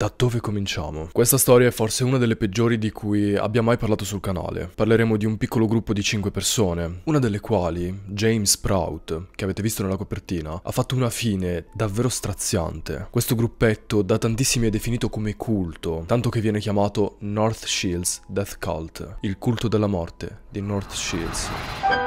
Da dove cominciamo? Questa storia è forse una delle peggiori di cui abbia mai parlato sul canale. Parleremo di un piccolo gruppo di 5 persone, una delle quali, James Sprout, che avete visto nella copertina, ha fatto una fine davvero straziante. Questo gruppetto da tantissimi è definito come culto, tanto che viene chiamato North Shields Death Cult, il culto della morte di North Shields.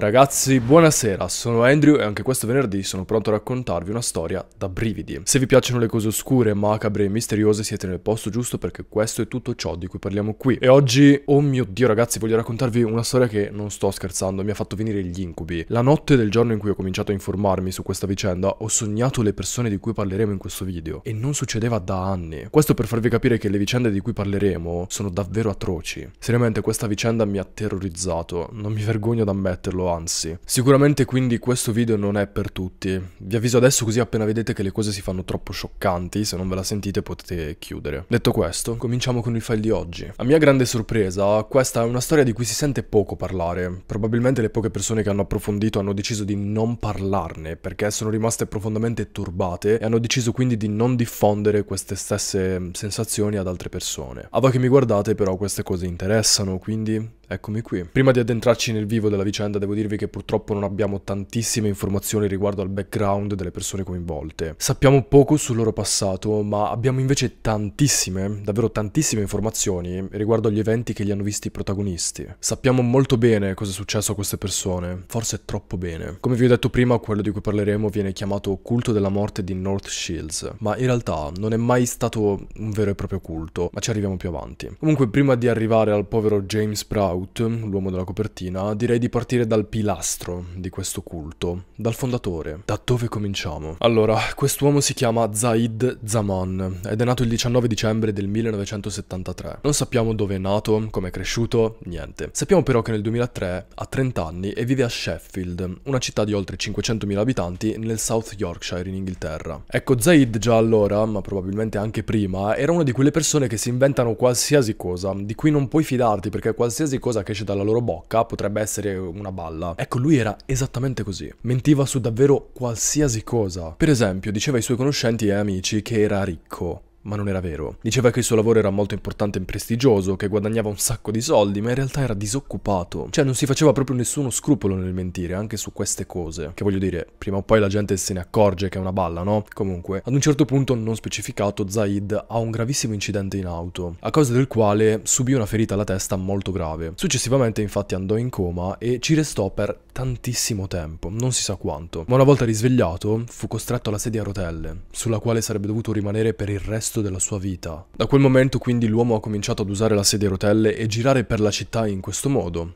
Ragazzi, buonasera, sono Andrew e anche questo venerdì sono pronto a raccontarvi una storia da brividi. Se vi piacciono le cose oscure, macabre e misteriose siete nel posto giusto perché questo è tutto ciò di cui parliamo qui. E oggi, oh mio dio ragazzi, voglio raccontarvi una storia che non sto scherzando, mi ha fatto venire gli incubi. La notte del giorno in cui ho cominciato a informarmi su questa vicenda, ho sognato le persone di cui parleremo in questo video e non succedeva da anni. Questo per farvi capire che le vicende di cui parleremo sono davvero atroci. Seriamente questa vicenda mi ha terrorizzato, non mi vergogno ad ammetterlo avanzi. Sicuramente quindi questo video non è per tutti. Vi avviso adesso così appena vedete che le cose si fanno troppo scioccanti, se non ve la sentite potete chiudere. Detto questo, cominciamo con il file di oggi. A mia grande sorpresa, questa è una storia di cui si sente poco parlare. Probabilmente le poche persone che hanno approfondito hanno deciso di non parlarne perché sono rimaste profondamente turbate e hanno deciso quindi di non diffondere queste stesse sensazioni ad altre persone. A voi che mi guardate però queste cose interessano, quindi Eccomi qui. Prima di addentrarci nel vivo della vicenda devo dirvi che purtroppo non abbiamo tantissime informazioni riguardo al background delle persone coinvolte. Sappiamo poco sul loro passato, ma abbiamo invece tantissime, davvero tantissime informazioni riguardo agli eventi che li hanno visti i protagonisti. Sappiamo molto bene cosa è successo a queste persone, forse troppo bene. Come vi ho detto prima, quello di cui parleremo viene chiamato culto della morte di North Shields, ma in realtà non è mai stato un vero e proprio culto, ma ci arriviamo più avanti. Comunque prima di arrivare al povero James Proud, Out, l'uomo della copertina, direi di partire dal pilastro di questo culto, dal fondatore. Da dove cominciamo? Allora, quest'uomo si chiama Zaid Zaman ed è nato il 19 dicembre del 1973. Non sappiamo dove è nato, come è cresciuto, niente. Sappiamo però che nel 2003 ha 30 anni e vive a Sheffield, una città di oltre 500.000 abitanti nel South Yorkshire in Inghilterra. Ecco, Zaid già allora, ma probabilmente anche prima, era una di quelle persone che si inventano qualsiasi cosa, di cui non puoi fidarti perché qualsiasi cosa cosa che esce dalla loro bocca potrebbe essere una balla. Ecco, lui era esattamente così. Mentiva su davvero qualsiasi cosa. Per esempio, diceva ai suoi conoscenti e amici che era ricco. Ma non era vero. Diceva che il suo lavoro era molto importante e prestigioso, che guadagnava un sacco di soldi, ma in realtà era disoccupato. Cioè non si faceva proprio nessuno scrupolo nel mentire, anche su queste cose. Che voglio dire, prima o poi la gente se ne accorge che è una balla, no? Comunque, ad un certo punto non specificato, Zaid ha un gravissimo incidente in auto, a causa del quale subì una ferita alla testa molto grave. Successivamente infatti andò in coma e ci restò per tantissimo tempo, non si sa quanto. Ma una volta risvegliato, fu costretto alla sedia a rotelle, sulla quale sarebbe dovuto rimanere per il resto resto della sua vita. Da quel momento quindi l'uomo ha cominciato ad usare la sedia a rotelle e girare per la città in questo modo,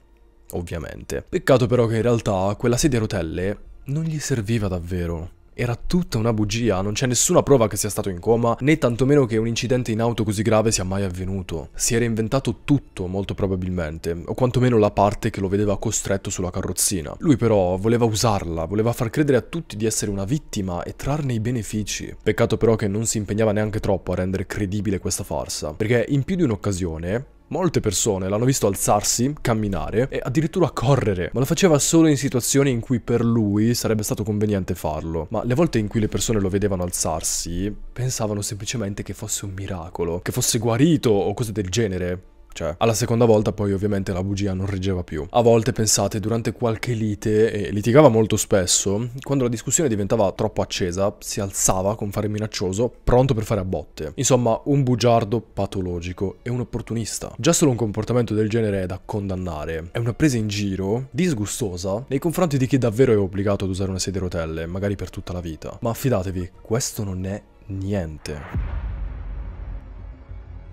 ovviamente. Peccato però che in realtà quella sedia a rotelle non gli serviva davvero. Era tutta una bugia, non c'è nessuna prova che sia stato in coma, né tantomeno che un incidente in auto così grave sia mai avvenuto. Si era inventato tutto, molto probabilmente, o quantomeno la parte che lo vedeva costretto sulla carrozzina. Lui però voleva usarla, voleva far credere a tutti di essere una vittima e trarne i benefici. Peccato però che non si impegnava neanche troppo a rendere credibile questa farsa, perché in più di un'occasione Molte persone l'hanno visto alzarsi, camminare e addirittura correre, ma lo faceva solo in situazioni in cui per lui sarebbe stato conveniente farlo. Ma le volte in cui le persone lo vedevano alzarsi, pensavano semplicemente che fosse un miracolo, che fosse guarito o cose del genere. Cioè, alla seconda volta poi ovviamente la bugia non reggeva più. A volte, pensate, durante qualche lite, e litigava molto spesso, quando la discussione diventava troppo accesa, si alzava con fare minaccioso, pronto per fare a botte. Insomma, un bugiardo patologico e un opportunista. Già solo un comportamento del genere è da condannare. È una presa in giro disgustosa nei confronti di chi davvero è obbligato ad usare una sedia a rotelle, magari per tutta la vita. Ma fidatevi, questo non è niente.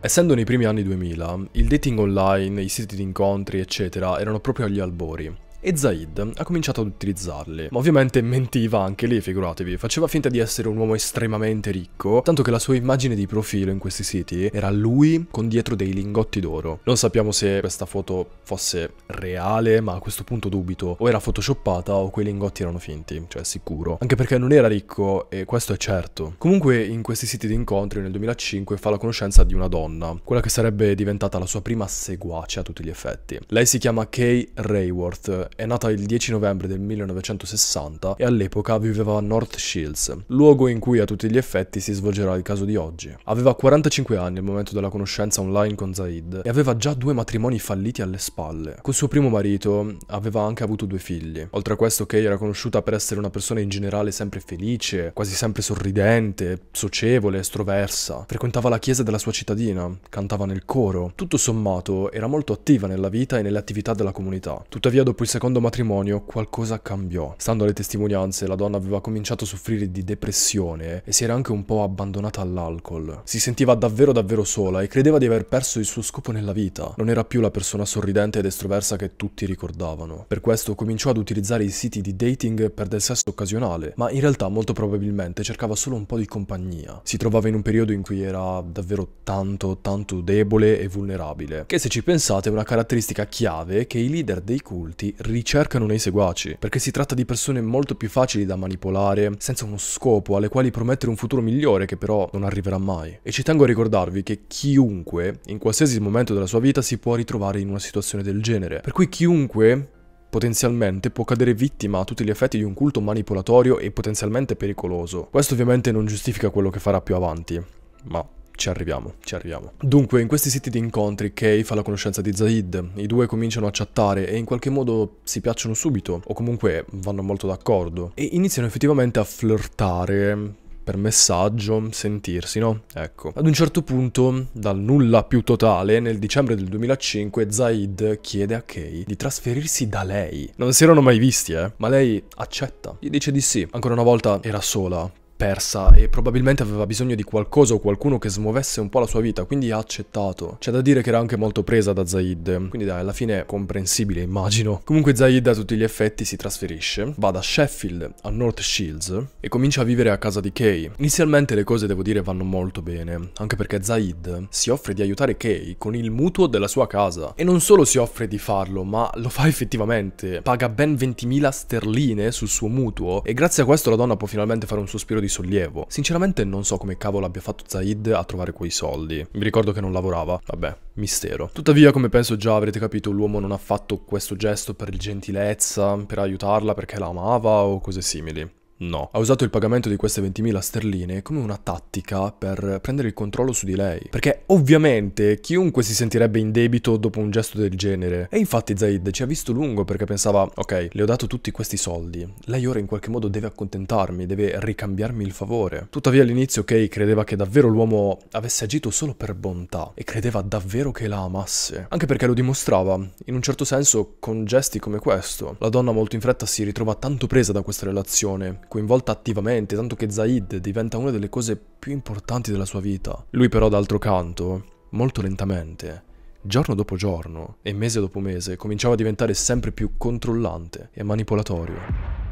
Essendo nei primi anni 2000, il dating online, i siti di incontri, eccetera, erano proprio agli albori e Zaid ha cominciato ad utilizzarli. Ma ovviamente mentiva anche lì, figuratevi, faceva finta di essere un uomo estremamente ricco, tanto che la sua immagine di profilo in questi siti era lui con dietro dei lingotti d'oro. Non sappiamo se questa foto fosse reale, ma a questo punto dubito, o era photoshoppata o quei lingotti erano finti, cioè sicuro. Anche perché non era ricco e questo è certo. Comunque in questi siti di incontri nel 2005 fa la conoscenza di una donna, quella che sarebbe diventata la sua prima seguace a tutti gli effetti. Lei si chiama Kay Rayworth è nata il 10 novembre del 1960 e all'epoca viveva a North Shields, luogo in cui a tutti gli effetti si svolgerà il caso di oggi. Aveva 45 anni al momento della conoscenza online con Zaid e aveva già due matrimoni falliti alle spalle. Col suo primo marito aveva anche avuto due figli. Oltre a questo Kay era conosciuta per essere una persona in generale sempre felice, quasi sempre sorridente, socievole, estroversa. Frequentava la chiesa della sua cittadina, cantava nel coro. Tutto sommato era molto attiva nella vita e nelle attività della comunità. Tuttavia dopo il secondo secondo matrimonio qualcosa cambiò. Stando alle testimonianze, la donna aveva cominciato a soffrire di depressione e si era anche un po' abbandonata all'alcol. Si sentiva davvero davvero sola e credeva di aver perso il suo scopo nella vita. Non era più la persona sorridente ed estroversa che tutti ricordavano. Per questo cominciò ad utilizzare i siti di dating per del sesso occasionale, ma in realtà molto probabilmente cercava solo un po' di compagnia. Si trovava in un periodo in cui era davvero tanto tanto debole e vulnerabile, che se ci pensate è una caratteristica chiave che i leader dei culti ricercano nei seguaci, perché si tratta di persone molto più facili da manipolare, senza uno scopo, alle quali promettere un futuro migliore che però non arriverà mai. E ci tengo a ricordarvi che chiunque, in qualsiasi momento della sua vita, si può ritrovare in una situazione del genere. Per cui chiunque potenzialmente può cadere vittima a tutti gli effetti di un culto manipolatorio e potenzialmente pericoloso. Questo ovviamente non giustifica quello che farà più avanti, ma ci arriviamo, ci arriviamo. Dunque, in questi siti di incontri, Kay fa la conoscenza di Zaid, i due cominciano a chattare e in qualche modo si piacciono subito, o comunque vanno molto d'accordo, e iniziano effettivamente a flirtare per messaggio, sentirsi, no? Ecco. Ad un certo punto, dal nulla più totale, nel dicembre del 2005, Zaid chiede a Kay di trasferirsi da lei. Non si erano mai visti, eh? Ma lei accetta. Gli dice di sì. Ancora una volta era sola, persa e probabilmente aveva bisogno di qualcosa o qualcuno che smuovesse un po' la sua vita, quindi ha accettato. C'è da dire che era anche molto presa da Zaid, quindi dai, alla fine è comprensibile, immagino. Comunque Zaid a tutti gli effetti si trasferisce, va da Sheffield a North Shields e comincia a vivere a casa di Kay. Inizialmente le cose, devo dire, vanno molto bene, anche perché Zaid si offre di aiutare Kay con il mutuo della sua casa. E non solo si offre di farlo, ma lo fa effettivamente. Paga ben 20.000 sterline sul suo mutuo e grazie a questo la donna può finalmente fare un sospiro di sollievo. Sinceramente non so come cavolo abbia fatto Zaid a trovare quei soldi. Mi ricordo che non lavorava. Vabbè, mistero. Tuttavia, come penso già avrete capito, l'uomo non ha fatto questo gesto per gentilezza, per aiutarla perché la amava o cose simili. No. Ha usato il pagamento di queste 20.000 sterline come una tattica per prendere il controllo su di lei. Perché ovviamente chiunque si sentirebbe in debito dopo un gesto del genere. E infatti Zaid ci ha visto lungo perché pensava, ok, le ho dato tutti questi soldi. Lei ora in qualche modo deve accontentarmi, deve ricambiarmi il favore. Tuttavia all'inizio Kay credeva che davvero l'uomo avesse agito solo per bontà e credeva davvero che la amasse. Anche perché lo dimostrava, in un certo senso, con gesti come questo. La donna molto in fretta si ritrova tanto presa da questa relazione coinvolta attivamente, tanto che Zaid diventa una delle cose più importanti della sua vita. Lui però, d'altro canto, molto lentamente, giorno dopo giorno e mese dopo mese, cominciava a diventare sempre più controllante e manipolatorio.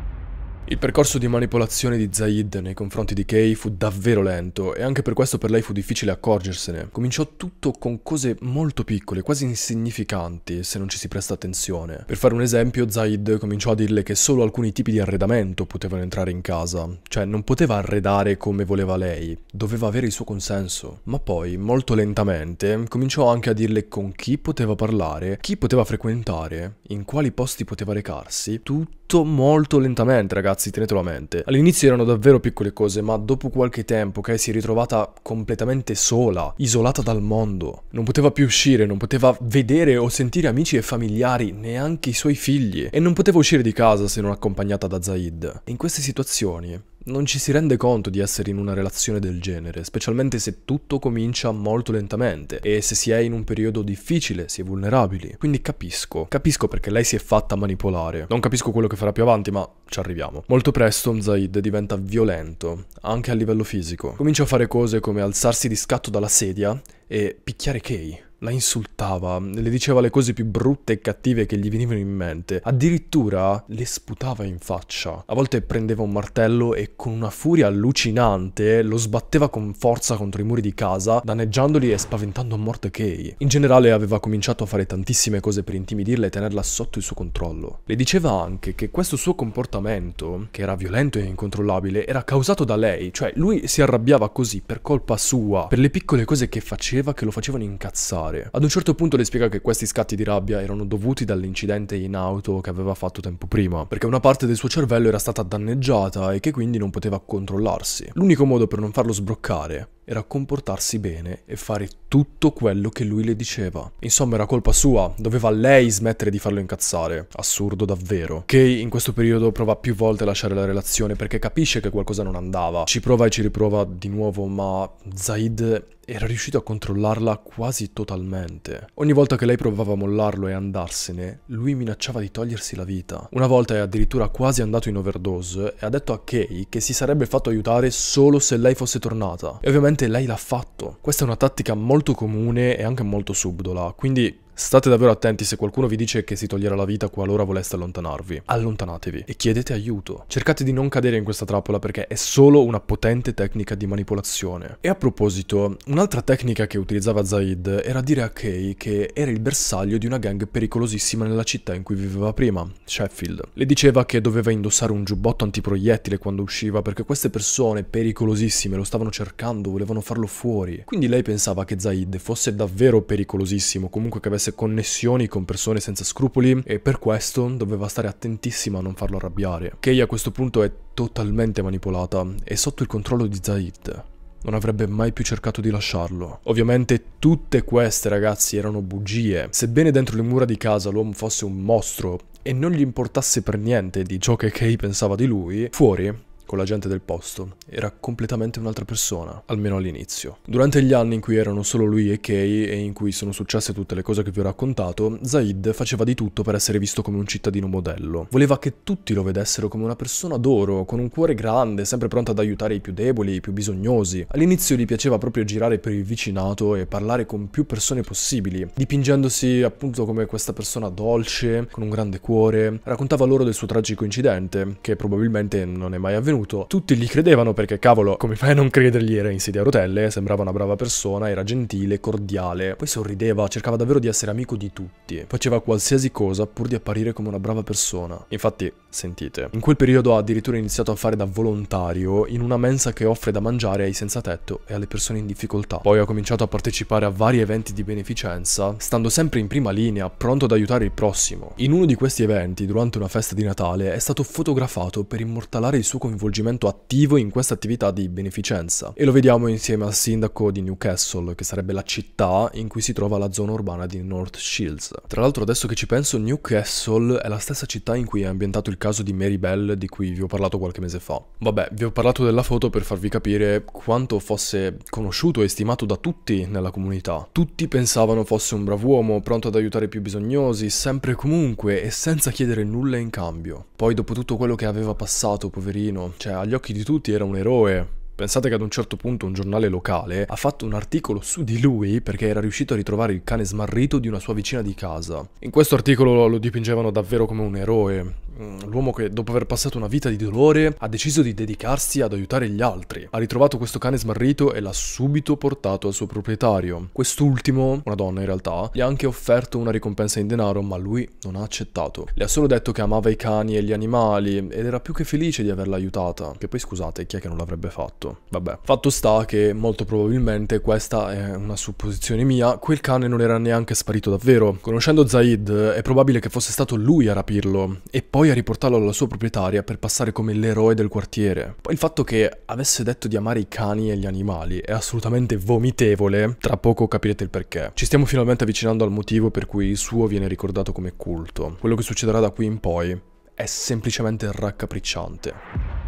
Il percorso di manipolazione di Zaid nei confronti di Kay fu davvero lento e anche per questo per lei fu difficile accorgersene. Cominciò tutto con cose molto piccole, quasi insignificanti se non ci si presta attenzione. Per fare un esempio, Zaid cominciò a dirle che solo alcuni tipi di arredamento potevano entrare in casa, cioè non poteva arredare come voleva lei, doveva avere il suo consenso. Ma poi, molto lentamente, cominciò anche a dirle con chi poteva parlare, chi poteva frequentare, in quali posti poteva recarsi, tutto molto lentamente ragazzi ragazzi, tenetelo a mente. All'inizio erano davvero piccole cose, ma dopo qualche tempo Kai si è ritrovata completamente sola, isolata dal mondo. Non poteva più uscire, non poteva vedere o sentire amici e familiari, neanche i suoi figli, e non poteva uscire di casa se non accompagnata da Zaid. In queste situazioni non ci si rende conto di essere in una relazione del genere, specialmente se tutto comincia molto lentamente e se si è in un periodo difficile, si è vulnerabili. Quindi capisco, capisco perché lei si è fatta manipolare. Non capisco quello che farà più avanti, ma ci arriviamo. Molto presto Zaid diventa violento, anche a livello fisico. Comincia a fare cose come alzarsi di scatto dalla sedia e picchiare Kay. La insultava, le diceva le cose più brutte e cattive che gli venivano in mente, addirittura le sputava in faccia. A volte prendeva un martello e con una furia allucinante lo sbatteva con forza contro i muri di casa, danneggiandoli e spaventando a morte Kay. In generale aveva cominciato a fare tantissime cose per intimidirla e tenerla sotto il suo controllo. Le diceva anche che questo suo comportamento, che era violento e incontrollabile, era causato da lei, cioè lui si arrabbiava così per colpa sua, per le piccole cose che faceva che lo facevano incazzare fare. Ad un certo punto le spiega che questi scatti di rabbia erano dovuti dall'incidente in auto che aveva fatto tempo prima, perché una parte del suo cervello era stata danneggiata e che quindi non poteva controllarsi. L'unico modo per non farlo sbroccare era comportarsi bene e fare tutto quello che lui le diceva. Insomma era colpa sua, doveva lei smettere di farlo incazzare. Assurdo davvero. Kay in questo periodo prova più volte a lasciare la relazione perché capisce che qualcosa non andava. Ci prova e ci riprova di nuovo ma Zaid era riuscito a controllarla quasi totalmente. Ogni volta che lei provava a mollarlo e andarsene, lui minacciava di togliersi la vita. Una volta è addirittura quasi andato in overdose e ha detto a Kay che si sarebbe fatto aiutare solo se lei fosse tornata. E ovviamente lei l'ha fatto. Questa è una tattica molto comune e anche molto subdola, quindi State davvero attenti se qualcuno vi dice che si toglierà la vita qualora voleste allontanarvi. Allontanatevi e chiedete aiuto. Cercate di non cadere in questa trappola perché è solo una potente tecnica di manipolazione. E a proposito, un'altra tecnica che utilizzava Zaid era dire a Kay che era il bersaglio di una gang pericolosissima nella città in cui viveva prima, Sheffield. Le diceva che doveva indossare un giubbotto antiproiettile quando usciva perché queste persone pericolosissime lo stavano cercando, volevano farlo fuori. Quindi lei pensava che Zaid fosse davvero pericolosissimo, comunque che avesse avesse connessioni con persone senza scrupoli e per questo doveva stare attentissima a non farlo arrabbiare. Kei a questo punto è totalmente manipolata e sotto il controllo di Zaid non avrebbe mai più cercato di lasciarlo. Ovviamente tutte queste ragazzi erano bugie. Sebbene dentro le mura di casa l'uomo fosse un mostro e non gli importasse per niente di ciò che Kay pensava di lui, fuori con la gente del posto, era completamente un'altra persona, almeno all'inizio. Durante gli anni in cui erano solo lui e Kay e in cui sono successe tutte le cose che vi ho raccontato, Zaid faceva di tutto per essere visto come un cittadino modello. Voleva che tutti lo vedessero come una persona d'oro, con un cuore grande, sempre pronta ad aiutare i più deboli, i più bisognosi. All'inizio gli piaceva proprio girare per il vicinato e parlare con più persone possibili, dipingendosi appunto come questa persona dolce, con un grande cuore. Raccontava loro del suo tragico incidente, che probabilmente non è mai avvenuto venuto. Tutti gli credevano perché, cavolo, come fai a non credergli? Era in sedia a rotelle, sembrava una brava persona, era gentile, cordiale. Poi sorrideva, cercava davvero di essere amico di tutti. Faceva qualsiasi cosa pur di apparire come una brava persona. Infatti, sentite, in quel periodo ha addirittura iniziato a fare da volontario in una mensa che offre da mangiare ai senza tetto e alle persone in difficoltà. Poi ha cominciato a partecipare a vari eventi di beneficenza, stando sempre in prima linea, pronto ad aiutare il prossimo. In uno di questi eventi, durante una festa di Natale, è stato fotografato per immortalare il suo coinvolgimento coinvolgimento attivo in questa attività di beneficenza e lo vediamo insieme al sindaco di Newcastle, che sarebbe la città in cui si trova la zona urbana di North Shields. Tra l'altro adesso che ci penso Newcastle è la stessa città in cui è ambientato il caso di Mary Bell di cui vi ho parlato qualche mese fa. Vabbè, vi ho parlato della foto per farvi capire quanto fosse conosciuto e stimato da tutti nella comunità. Tutti pensavano fosse un brav'uomo, pronto ad aiutare i più bisognosi, sempre e comunque e senza chiedere nulla in cambio. Poi dopo tutto quello che aveva passato, poverino, cioè agli occhi di tutti era un eroe, Pensate che ad un certo punto un giornale locale ha fatto un articolo su di lui perché era riuscito a ritrovare il cane smarrito di una sua vicina di casa. In questo articolo lo dipingevano davvero come un eroe, Mm, l'uomo che dopo aver passato una vita di dolore ha deciso di dedicarsi ad aiutare gli altri. Ha ritrovato questo cane smarrito e l'ha subito portato al suo proprietario. Quest'ultimo, una donna in realtà, gli ha anche offerto una ricompensa in denaro, ma lui non ha accettato. Le ha solo detto che amava i cani e gli animali ed era più che felice di averla aiutata. Che poi scusate, chi è che non l'avrebbe fatto? Vabbè, fatto sta che molto probabilmente questa è una supposizione mia, quel cane non era neanche sparito davvero. Conoscendo Zaid, è probabile che fosse stato lui a rapirlo e poi a riportarlo alla sua proprietaria per passare come l'eroe del quartiere. Poi il fatto che avesse detto di amare i cani e gli animali è assolutamente vomitevole, tra poco capirete il perché. Ci stiamo finalmente avvicinando al motivo per cui il suo viene ricordato come culto. Quello che succederà da qui in poi è semplicemente raccapricciante.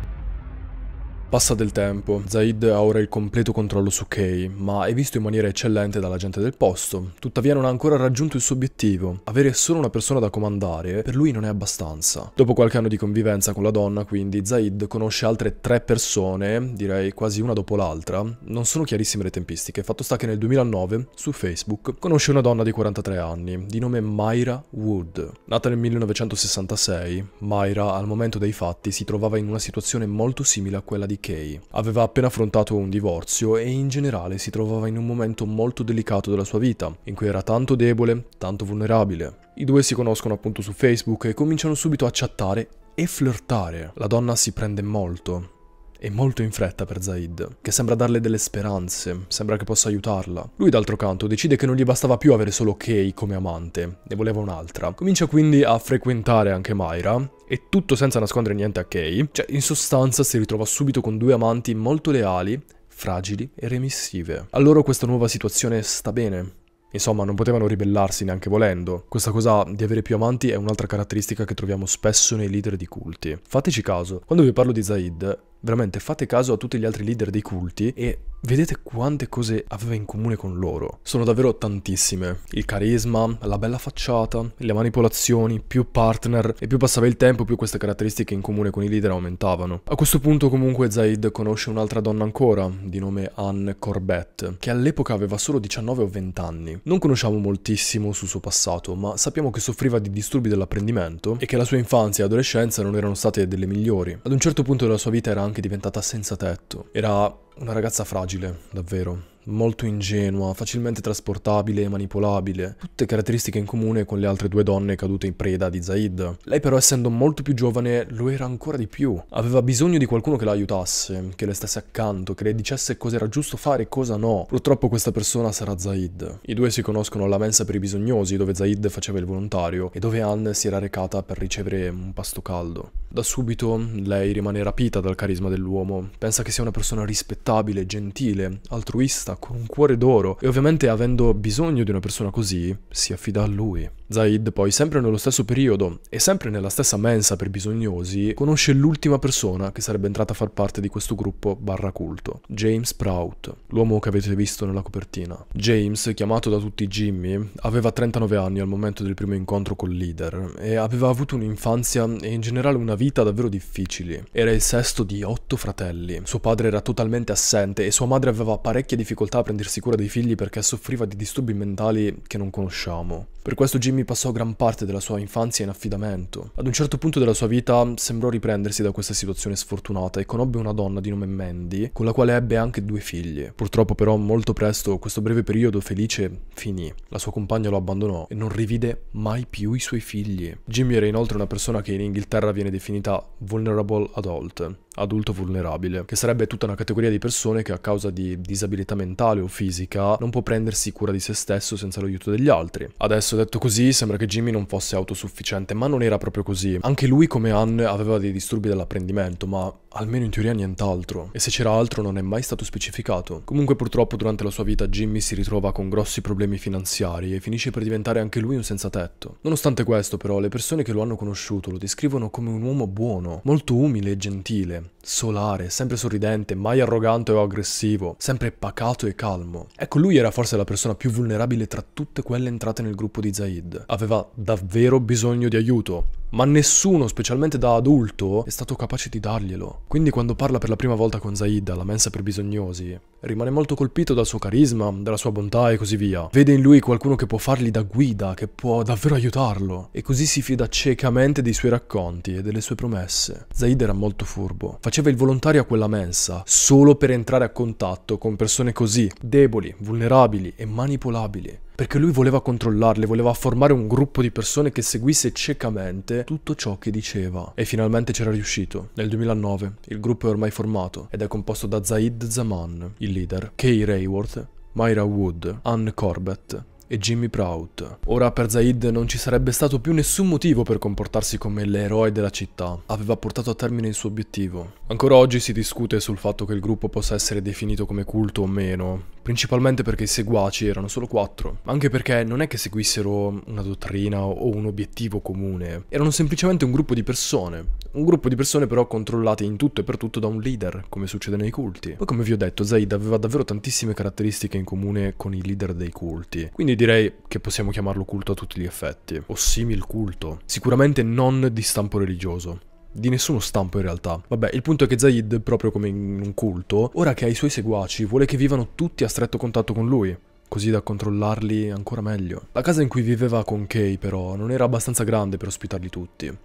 Passa del tempo, Zaid ha ora il completo controllo su Kay, ma è visto in maniera eccellente dalla gente del posto. Tuttavia non ha ancora raggiunto il suo obiettivo, avere solo una persona da comandare per lui non è abbastanza. Dopo qualche anno di convivenza con la donna, quindi, Zaid conosce altre tre persone, direi quasi una dopo l'altra, non sono chiarissime le tempistiche, fatto sta che nel 2009, su Facebook, conosce una donna di 43 anni, di nome Myra Wood. Nata nel 1966, Myra al momento dei fatti si trovava in una situazione molto simile a quella di Kay. Aveva appena affrontato un divorzio e in generale si trovava in un momento molto delicato della sua vita, in cui era tanto debole, tanto vulnerabile. I due si conoscono appunto su Facebook e cominciano subito a chattare e flirtare. La donna si prende molto e molto in fretta per Zaid, che sembra darle delle speranze, sembra che possa aiutarla. Lui d'altro canto decide che non gli bastava più avere solo Kay come amante, ne voleva un'altra. Comincia quindi a frequentare anche Myra, e tutto senza nascondere niente a Kay, cioè in sostanza si ritrova subito con due amanti molto leali, fragili e remissive. A loro questa nuova situazione sta bene, Insomma, non potevano ribellarsi neanche volendo. Questa cosa di avere più amanti è un'altra caratteristica che troviamo spesso nei leader di culti. Fateci caso, quando vi parlo di Zaid, Veramente fate caso a tutti gli altri leader dei culti e vedete quante cose aveva in comune con loro. Sono davvero tantissime. Il carisma, la bella facciata, le manipolazioni, più partner e più passava il tempo più queste caratteristiche in comune con i leader aumentavano. A questo punto comunque Zaid conosce un'altra donna ancora, di nome Anne Corbett, che all'epoca aveva solo 19 o 20 anni. Non conosciamo moltissimo sul suo passato, ma sappiamo che soffriva di disturbi dell'apprendimento e che la sua infanzia e adolescenza non erano state delle migliori. Ad un certo punto della sua vita era anche anche diventata senza tetto. Era una ragazza fragile, davvero molto ingenua, facilmente trasportabile e manipolabile, tutte caratteristiche in comune con le altre due donne cadute in preda di Zaid. Lei però essendo molto più giovane lo era ancora di più, aveva bisogno di qualcuno che la aiutasse, che le stesse accanto, che le dicesse cosa era giusto fare e cosa no. Purtroppo questa persona sarà Zaid. I due si conoscono alla mensa per i bisognosi dove Zaid faceva il volontario e dove Anne si era recata per ricevere un pasto caldo. Da subito lei rimane rapita dal carisma dell'uomo, pensa che sia una persona rispettabile, gentile, altruista, con un cuore d'oro e ovviamente avendo bisogno di una persona così si affida a lui. Zaid poi, sempre nello stesso periodo e sempre nella stessa mensa per bisognosi, conosce l'ultima persona che sarebbe entrata a far parte di questo gruppo barra culto, James Prout, l'uomo che avete visto nella copertina. James, chiamato da tutti Jimmy, aveva 39 anni al momento del primo incontro col leader e aveva avuto un'infanzia e in generale una vita davvero difficili. Era il sesto di otto fratelli, suo padre era totalmente assente e sua madre aveva parecchie difficoltà a prendersi cura dei figli perché soffriva di disturbi mentali che non conosciamo. Per questo Jimmy Yumi passò gran parte della sua infanzia in affidamento. Ad un certo punto della sua vita sembrò riprendersi da questa situazione sfortunata e conobbe una donna di nome Mandy, con la quale ebbe anche due figli. Purtroppo però molto presto questo breve periodo felice finì. La sua compagna lo abbandonò e non rivide mai più i suoi figli. Jimmy era inoltre una persona che in Inghilterra viene definita vulnerable adult, adulto vulnerabile, che sarebbe tutta una categoria di persone che a causa di disabilità mentale o fisica non può prendersi cura di se stesso senza l'aiuto degli altri. Adesso detto così sembra che Jimmy non fosse autosufficiente, ma non era proprio così. Anche lui, come Anne, aveva dei disturbi dell'apprendimento, ma Almeno in teoria nient'altro, e se c'era altro non è mai stato specificato. Comunque purtroppo durante la sua vita Jimmy si ritrova con grossi problemi finanziari e finisce per diventare anche lui un senza tetto. Nonostante questo però, le persone che lo hanno conosciuto lo descrivono come un uomo buono, molto umile e gentile, solare, sempre sorridente, mai arrogante o aggressivo, sempre pacato e calmo. Ecco, lui era forse la persona più vulnerabile tra tutte quelle entrate nel gruppo di Zaid. Aveva davvero bisogno di aiuto, ma nessuno, specialmente da adulto, è stato capace di darglielo. Quindi quando parla per la prima volta con Zaid alla mensa per bisognosi, rimane molto colpito dal suo carisma, dalla sua bontà e così via. Vede in lui qualcuno che può fargli da guida, che può davvero aiutarlo, e così si fida ciecamente dei suoi racconti e delle sue promesse. Zaid era molto furbo, faceva il volontario a quella mensa solo per entrare a contatto con persone così, deboli, vulnerabili e manipolabili perché lui voleva controllarle, voleva formare un gruppo di persone che seguisse ciecamente tutto ciò che diceva. E finalmente c'era riuscito. Nel 2009 il gruppo è ormai formato ed è composto da Zaid Zaman, il leader, Kay Rayworth, Myra Wood, Anne Corbett, e Jimmy Prout. Ora per Zaid non ci sarebbe stato più nessun motivo per comportarsi come l'eroe della città. Aveva portato a termine il suo obiettivo. Ancora oggi si discute sul fatto che il gruppo possa essere definito come culto o meno, principalmente perché i seguaci erano solo quattro, ma anche perché non è che seguissero una dottrina o un obiettivo comune, erano semplicemente un gruppo di persone, un gruppo di persone però controllate in tutto e per tutto da un leader, come succede nei culti. Poi come vi ho detto, Zaid aveva davvero tantissime caratteristiche in comune con i leader dei culti, quindi direi che possiamo chiamarlo culto a tutti gli effetti, o simil culto, sicuramente non di stampo religioso. Di nessuno stampo in realtà. Vabbè, il punto è che Zaid, proprio come in un culto, ora che ha i suoi seguaci, vuole che vivano tutti a stretto contatto con lui, così da controllarli ancora meglio. La casa in cui viveva con Kay, però, non era abbastanza grande per ospitarli tutti.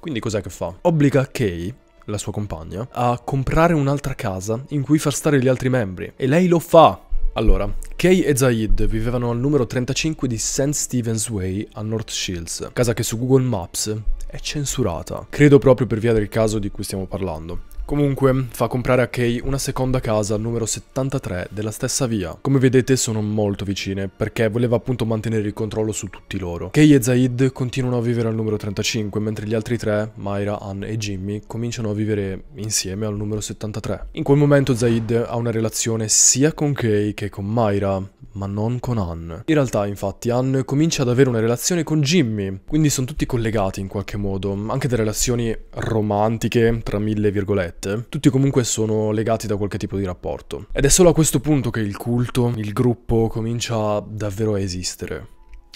Quindi cos'è che fa? Obbliga Kay, la sua compagna, a comprare un'altra casa in cui far stare gli altri membri. E lei lo fa! Allora, Kay e Zaid vivevano al numero 35 di St. Stephen's Way a North Shields, casa che su Google Maps è censurata. Credo proprio per via del caso di cui stiamo parlando. Comunque, fa comprare a Kay una seconda casa al numero 73 della stessa via. Come vedete sono molto vicine, perché voleva appunto mantenere il controllo su tutti loro. Kay e Zaid continuano a vivere al numero 35, mentre gli altri tre, Myra, Ann e Jimmy, cominciano a vivere insieme al numero 73. In quel momento Zaid ha una relazione sia con Kay che con Myra, ma non con Ann. In realtà, infatti, Ann comincia ad avere una relazione con Jimmy, quindi sono tutti collegati in qualche modo, anche da relazioni romantiche, tra mille virgolette virgolette, tutti comunque sono legati da qualche tipo di rapporto. Ed è solo a questo punto che il culto, il gruppo, comincia davvero a esistere.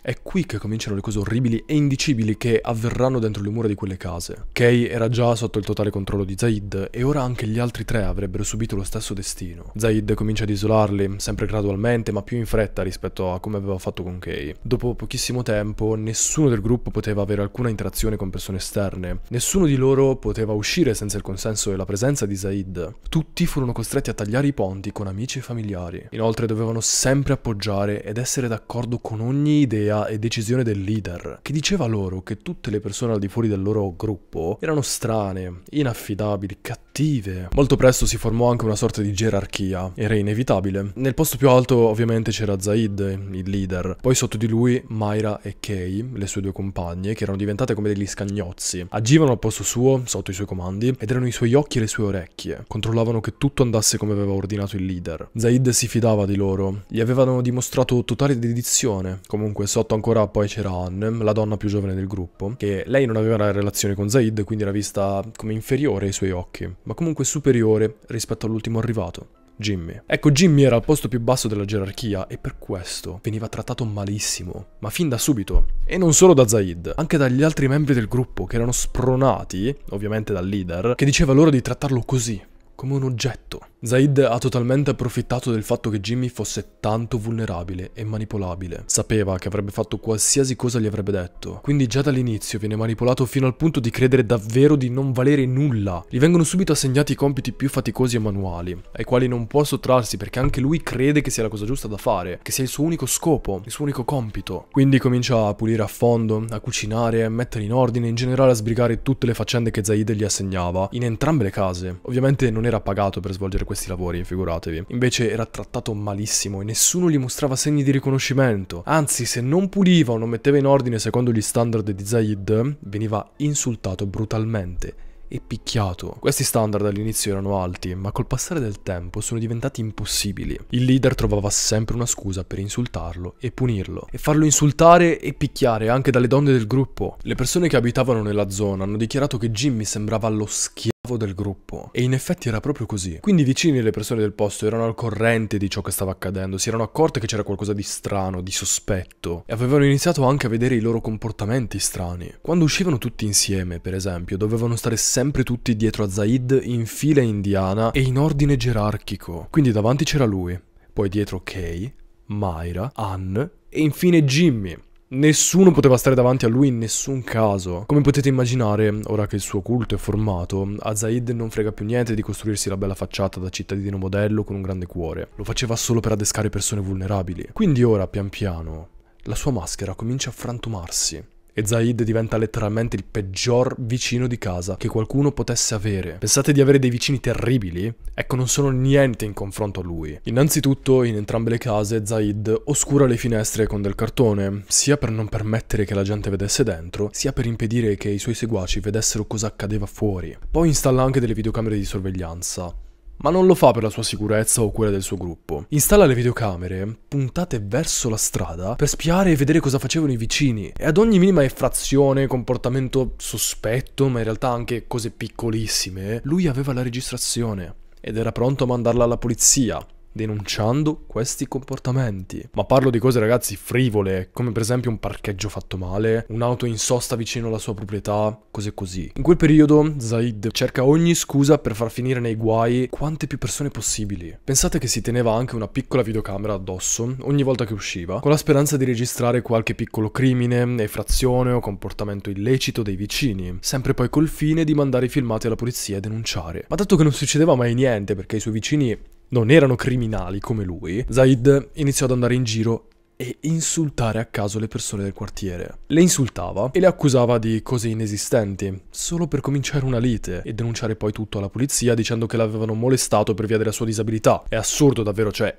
È qui che cominciano le cose orribili e indicibili che avverranno dentro le mura di quelle case. Kay era già sotto il totale controllo di Zaid e ora anche gli altri tre avrebbero subito lo stesso destino. Zaid comincia ad isolarli, sempre gradualmente ma più in fretta rispetto a come aveva fatto con Kay. Dopo pochissimo tempo nessuno del gruppo poteva avere alcuna interazione con persone esterne, nessuno di loro poteva uscire senza il consenso e la presenza di Zaid. Tutti furono costretti a tagliare i ponti con amici e familiari. Inoltre dovevano sempre appoggiare ed essere d'accordo con ogni idea scelta e decisione del leader, che diceva loro che tutte le persone al di fuori del loro gruppo erano strane, inaffidabili, cattive cattive. Molto presto si formò anche una sorta di gerarchia, era inevitabile. Nel posto più alto ovviamente c'era Zaid, il leader, poi sotto di lui Myra e Kay, le sue due compagne, che erano diventate come degli scagnozzi. Agivano al posto suo, sotto i suoi comandi, ed erano i suoi occhi e le sue orecchie. Controllavano che tutto andasse come aveva ordinato il leader. Zaid si fidava di loro, gli avevano dimostrato totale dedizione. Comunque sotto ancora poi c'era Anne, la donna più giovane del gruppo, che lei non aveva una relazione con Zaid, quindi era vista come inferiore ai suoi occhi ma comunque superiore rispetto all'ultimo arrivato. Jimmy. Ecco, Jimmy era al posto più basso della gerarchia e per questo veniva trattato malissimo, ma fin da subito, e non solo da Zaid, anche dagli altri membri del gruppo che erano spronati, ovviamente dal leader, che diceva loro di trattarlo così, come un oggetto. Zaid ha totalmente approfittato del fatto che Jimmy fosse tanto vulnerabile e manipolabile. Sapeva che avrebbe fatto qualsiasi cosa gli avrebbe detto, quindi già dall'inizio viene manipolato fino al punto di credere davvero di non valere nulla. Gli vengono subito assegnati i compiti più faticosi e manuali, ai quali non può sottrarsi perché anche lui crede che sia la cosa giusta da fare, che sia il suo unico scopo, il suo unico compito. Quindi comincia a pulire a fondo, a cucinare, a mettere in ordine, in generale a sbrigare tutte le faccende che Zaid gli assegnava, in entrambe le case. Ovviamente non era pagato per svolgere questi lavori, figuratevi. Invece era trattato malissimo e nessuno gli mostrava segni di riconoscimento. Anzi, se non puliva o non metteva in ordine secondo gli standard di Zaid, veniva insultato brutalmente e picchiato. Questi standard all'inizio erano alti, ma col passare del tempo sono diventati impossibili. Il leader trovava sempre una scusa per insultarlo e punirlo, e farlo insultare e picchiare anche dalle donne del gruppo. Le persone che abitavano nella zona hanno dichiarato che Jimmy sembrava lo schiavo del gruppo. E in effetti era proprio così. Quindi i vicini e le persone del posto erano al corrente di ciò che stava accadendo, si erano accorte che c'era qualcosa di strano, di sospetto, e avevano iniziato anche a vedere i loro comportamenti strani. Quando uscivano tutti insieme, per esempio, dovevano stare sempre tutti dietro a Zaid in fila indiana e in ordine gerarchico. Quindi davanti c'era lui, poi dietro Kay, Myra, Ann e infine Jimmy. Nessuno poteva stare davanti a lui in nessun caso. Come potete immaginare, ora che il suo culto è formato, a Zaid non frega più niente di costruirsi la bella facciata da cittadino modello con un grande cuore. Lo faceva solo per adescare persone vulnerabili. Quindi ora, pian piano, la sua maschera comincia a frantumarsi e Zaid diventa letteralmente il peggior vicino di casa che qualcuno potesse avere. Pensate di avere dei vicini terribili? Ecco, non sono niente in confronto a lui. Innanzitutto, in entrambe le case, Zaid oscura le finestre con del cartone, sia per non permettere che la gente vedesse dentro, sia per impedire che i suoi seguaci vedessero cosa accadeva fuori. Poi installa anche delle videocamere di sorveglianza ma non lo fa per la sua sicurezza o quella del suo gruppo. Installa le videocamere puntate verso la strada per spiare e vedere cosa facevano i vicini e ad ogni minima effrazione, comportamento sospetto, ma in realtà anche cose piccolissime, lui aveva la registrazione ed era pronto a mandarla alla polizia denunciando questi comportamenti. Ma parlo di cose ragazzi frivole, come per esempio un parcheggio fatto male, un'auto in sosta vicino alla sua proprietà, cose così. In quel periodo Zaid cerca ogni scusa per far finire nei guai quante più persone possibili. Pensate che si teneva anche una piccola videocamera addosso ogni volta che usciva, con la speranza di registrare qualche piccolo crimine, effrazione o comportamento illecito dei vicini, sempre poi col fine di mandare i filmati alla polizia e denunciare. Ma dato che non succedeva mai niente perché i suoi vicini non erano criminali come lui, Zaid iniziò ad andare in giro e insultare a caso le persone del quartiere. Le insultava e le accusava di cose inesistenti, solo per cominciare una lite e denunciare poi tutto alla polizia dicendo che l'avevano molestato per via della sua disabilità. È assurdo davvero, cioè...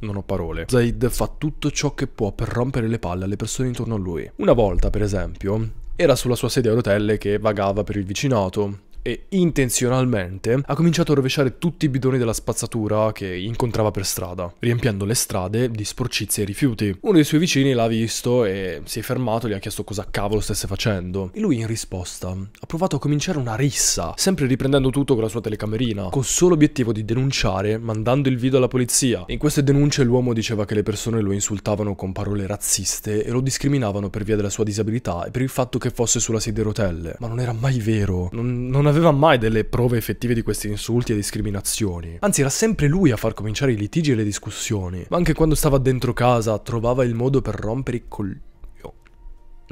Non ho parole. Zaid fa tutto ciò che può per rompere le palle alle persone intorno a lui. Una volta, per esempio, era sulla sua sedia a rotelle che vagava per il vicinato e intenzionalmente ha cominciato a rovesciare tutti i bidoni della spazzatura che incontrava per strada, riempiendo le strade di sporcizie e rifiuti. Uno dei suoi vicini l'ha visto e si è fermato e gli ha chiesto cosa cavolo stesse facendo. E lui in risposta ha provato a cominciare una rissa, sempre riprendendo tutto con la sua telecamerina, col solo obiettivo di denunciare mandando il video alla polizia. In queste denunce l'uomo diceva che le persone lo insultavano con parole razziste e lo discriminavano per via della sua disabilità e per il fatto che fosse sulla sedia a rotelle. Ma non era mai vero, non, non aveva aveva mai delle prove effettive di questi insulti e discriminazioni. Anzi, era sempre lui a far cominciare i litigi e le discussioni, ma anche quando stava dentro casa trovava il modo per rompere i coglioni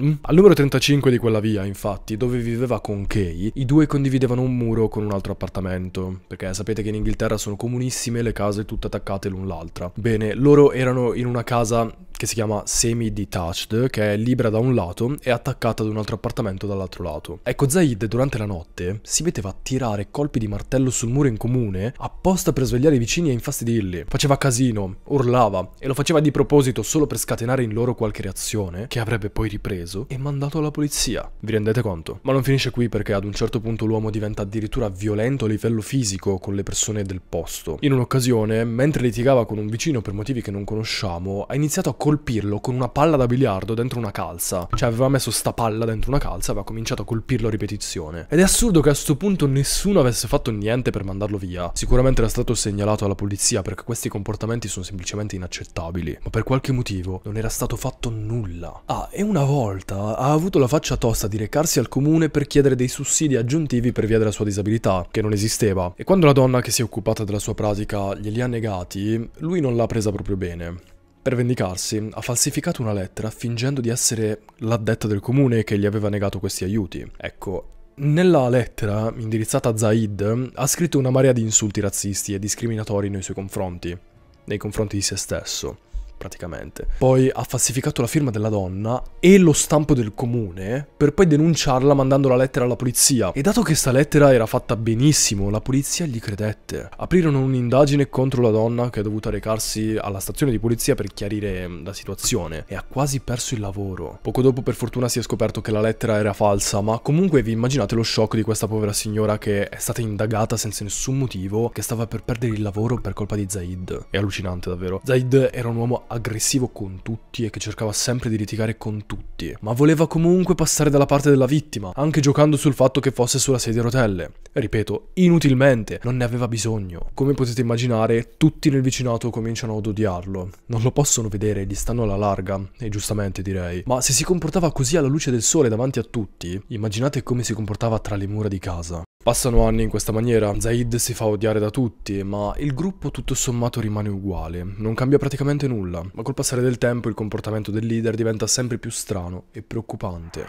Mm? Al numero 35 di quella via, infatti, dove viveva con Kay, i due condividevano un muro con un altro appartamento, perché sapete che in Inghilterra sono comunissime le case tutte attaccate l'un l'altra. Bene, loro erano in una casa che si chiama semi-detached, che è libera da un lato e attaccata ad un altro appartamento dall'altro lato. Ecco, Zaid durante la notte si metteva a tirare colpi di martello sul muro in comune apposta per svegliare i vicini e infastidirli. Faceva casino, urlava e lo faceva di proposito solo per scatenare in loro qualche reazione che avrebbe poi ripreso preso e mandato alla polizia. Vi rendete conto? Ma non finisce qui perché ad un certo punto l'uomo diventa addirittura violento a livello fisico con le persone del posto. In un'occasione, mentre litigava con un vicino per motivi che non conosciamo, ha iniziato a colpirlo con una palla da biliardo dentro una calza. Cioè aveva messo sta palla dentro una calza e aveva cominciato a colpirlo a ripetizione. Ed è assurdo che a questo punto nessuno avesse fatto niente per mandarlo via. Sicuramente era stato segnalato alla polizia perché questi comportamenti sono semplicemente inaccettabili, ma per qualche motivo non era stato fatto nulla. Ah, e una volta volta ha avuto la faccia tosta di recarsi al comune per chiedere dei sussidi aggiuntivi per via della sua disabilità, che non esisteva, e quando la donna che si è occupata della sua pratica glieli ha negati, lui non l'ha presa proprio bene. Per vendicarsi, ha falsificato una lettera fingendo di essere l'addetta del comune che gli aveva negato questi aiuti. Ecco, nella lettera, indirizzata a Zaid, ha scritto una marea di insulti razzisti e discriminatori nei suoi confronti, nei confronti di se stesso praticamente. Poi ha falsificato la firma della donna e lo stampo del comune per poi denunciarla mandando la lettera alla polizia. E dato che sta lettera era fatta benissimo, la polizia gli credette. Aprirono un'indagine contro la donna che è dovuta recarsi alla stazione di polizia per chiarire mm, la situazione e ha quasi perso il lavoro. Poco dopo per fortuna si è scoperto che la lettera era falsa, ma comunque vi immaginate lo shock di questa povera signora che è stata indagata senza nessun motivo, che stava per perdere il lavoro per colpa di Zaid. È allucinante davvero. Zaid era un uomo aggressivo con tutti e che cercava sempre di litigare con tutti, ma voleva comunque passare dalla parte della vittima, anche giocando sul fatto che fosse sulla sedia a rotelle. Ripeto, inutilmente, non ne aveva bisogno. Come potete immaginare, tutti nel vicinato cominciano ad odiarlo. Non lo possono vedere, gli stanno alla larga, e giustamente direi. Ma se si comportava così alla luce del sole davanti a tutti, immaginate come si comportava tra le mura di casa. Passano anni in questa maniera, Zaid si fa odiare da tutti, ma il gruppo tutto sommato rimane uguale, non cambia praticamente nulla, ma col passare del tempo il comportamento del leader diventa sempre più strano e preoccupante.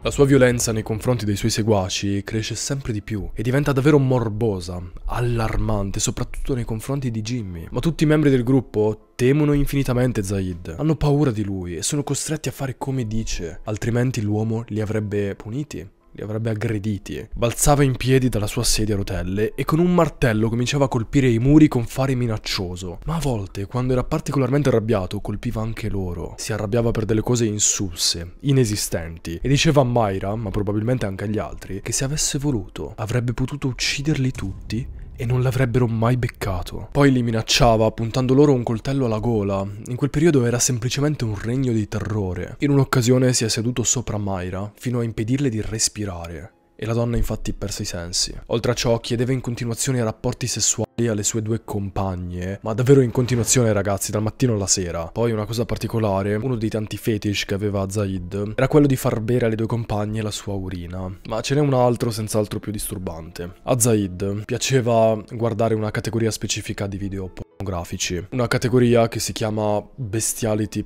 La sua violenza nei confronti dei suoi seguaci cresce sempre di più e diventa davvero morbosa, allarmante, soprattutto nei confronti di Jimmy. Ma tutti i membri del gruppo temono infinitamente Zaid, hanno paura di lui e sono costretti a fare come dice, altrimenti l'uomo li avrebbe puniti li avrebbe aggrediti. Balzava in piedi dalla sua sedia a rotelle e con un martello cominciava a colpire i muri con fare minaccioso. Ma a volte, quando era particolarmente arrabbiato, colpiva anche loro. Si arrabbiava per delle cose insulse, inesistenti, e diceva a Myra, ma probabilmente anche agli altri, che se avesse voluto avrebbe potuto ucciderli tutti e non l'avrebbero mai beccato. Poi li minacciava puntando loro un coltello alla gola. In quel periodo era semplicemente un regno di terrore. In un'occasione si è seduto sopra Mayra fino a impedirle di respirare e la donna infatti perse i sensi. Oltre a ciò chiedeva in continuazione rapporti sessuali alle sue due compagne, ma davvero in continuazione ragazzi, dal mattino alla sera. Poi una cosa particolare, uno dei tanti fetish che aveva Zaid era quello di far bere alle due compagne la sua urina, ma ce n'è un altro senz'altro più disturbante. A Zaid piaceva guardare una categoria specifica di video pornografici, una categoria che si chiama bestiality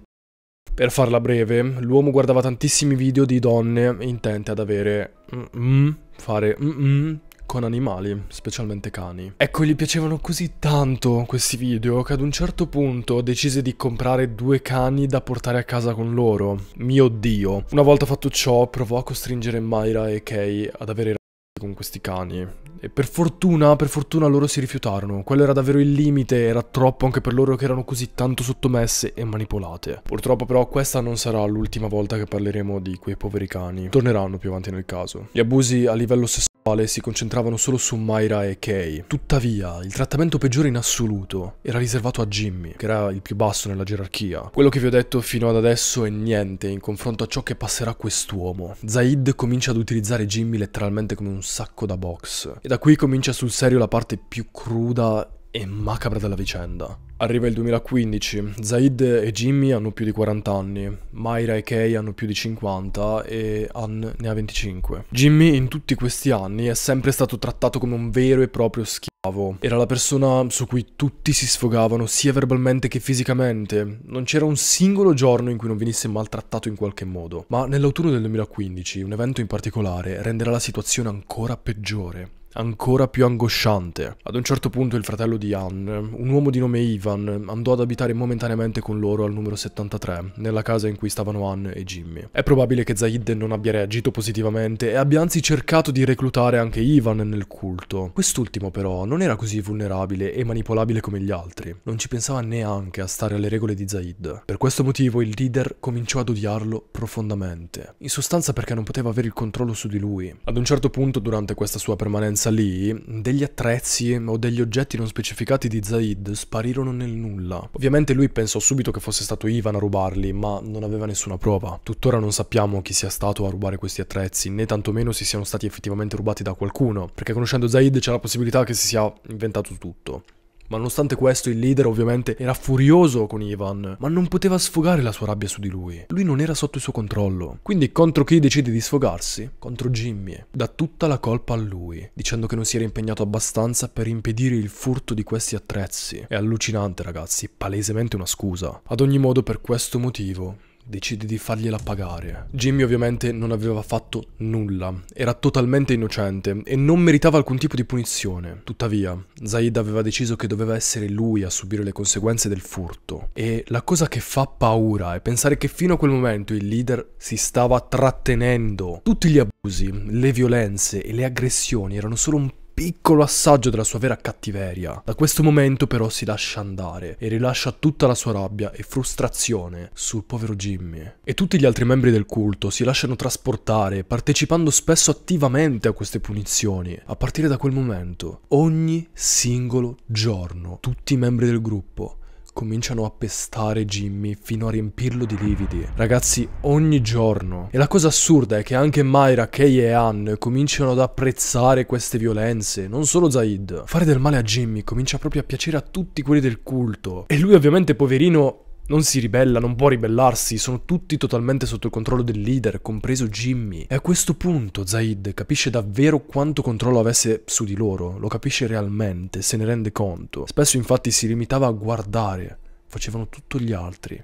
per farla breve, l'uomo guardava tantissimi video di donne intente ad avere mm, fare mm, con animali, specialmente cani. Ecco, gli piacevano così tanto questi video che ad un certo punto decise di comprare due cani da portare a casa con loro. Mio Dio. Una volta fatto ciò, provò a costringere Myra e Kay ad avere con questi cani. E per fortuna, per fortuna loro si rifiutarono. Quello era davvero il limite, era troppo anche per loro che erano così tanto sottomesse e manipolate. Purtroppo però questa non sarà l'ultima volta che parleremo di quei poveri cani. Torneranno più avanti nel caso. Gli abusi a livello sessuale si concentravano solo su Myra e Kay. Tuttavia, il trattamento peggiore in assoluto era riservato a Jimmy, che era il più basso nella gerarchia. Quello che vi ho detto fino ad adesso è niente in confronto a ciò che passerà quest'uomo. Zaid comincia ad utilizzare Jimmy letteralmente come un sacco da box. E da qui comincia sul serio la parte più cruda e macabra della vicenda. Arriva il 2015, Zaid e Jimmy hanno più di 40 anni, Myra e Kay hanno più di 50 e Ann ne ha 25. Jimmy in tutti questi anni è sempre stato trattato come un vero e proprio schiavo. Era la persona su cui tutti si sfogavano, sia verbalmente che fisicamente. Non c'era un singolo giorno in cui non venisse maltrattato in qualche modo. Ma nell'autunno del 2015, un evento in particolare renderà la situazione ancora peggiore ancora più angosciante. Ad un certo punto il fratello di Ann, un uomo di nome Ivan, andò ad abitare momentaneamente con loro al numero 73, nella casa in cui stavano Ann e Jimmy. È probabile che Zaid non abbia reagito positivamente e abbia anzi cercato di reclutare anche Ivan nel culto. Quest'ultimo però non era così vulnerabile e manipolabile come gli altri, non ci pensava neanche a stare alle regole di Zaid. Per questo motivo il leader cominciò ad odiarlo profondamente, in sostanza perché non poteva avere il controllo su di lui. Ad un certo punto durante questa sua permanenza stanza lì, degli attrezzi o degli oggetti non specificati di Zaid sparirono nel nulla. Ovviamente lui pensò subito che fosse stato Ivan a rubarli, ma non aveva nessuna prova. Tuttora non sappiamo chi sia stato a rubare questi attrezzi, né tantomeno se siano stati effettivamente rubati da qualcuno, perché conoscendo Zaid c'è la possibilità che si sia inventato tutto. Ma nonostante questo il leader ovviamente era furioso con Ivan, ma non poteva sfogare la sua rabbia su di lui. Lui non era sotto il suo controllo. Quindi contro chi decide di sfogarsi? Contro Jimmy. Dà tutta la colpa a lui, dicendo che non si era impegnato abbastanza per impedire il furto di questi attrezzi. È allucinante ragazzi, palesemente una scusa. Ad ogni modo per questo motivo decide di fargliela pagare. Jimmy ovviamente non aveva fatto nulla, era totalmente innocente e non meritava alcun tipo di punizione. Tuttavia, Zaid aveva deciso che doveva essere lui a subire le conseguenze del furto. E la cosa che fa paura è pensare che fino a quel momento il leader si stava trattenendo. Tutti gli abusi, le violenze e le aggressioni erano solo un piccolo assaggio della sua vera cattiveria. Da questo momento però si lascia andare e rilascia tutta la sua rabbia e frustrazione sul povero Jimmy. E tutti gli altri membri del culto si lasciano trasportare partecipando spesso attivamente a queste punizioni. A partire da quel momento, ogni singolo giorno, tutti i membri del gruppo cominciano a pestare Jimmy fino a riempirlo di lividi. Ragazzi, ogni giorno. E la cosa assurda è che anche Myra, Kay e Ann cominciano ad apprezzare queste violenze, non solo Zaid. Fare del male a Jimmy comincia proprio a piacere a tutti quelli del culto. E lui ovviamente, poverino, non si ribella, non può ribellarsi, sono tutti totalmente sotto il controllo del leader, compreso Jimmy. E a questo punto Zaid capisce davvero quanto controllo avesse su di loro, lo capisce realmente, se ne rende conto. Spesso infatti si limitava a guardare, facevano tutto gli altri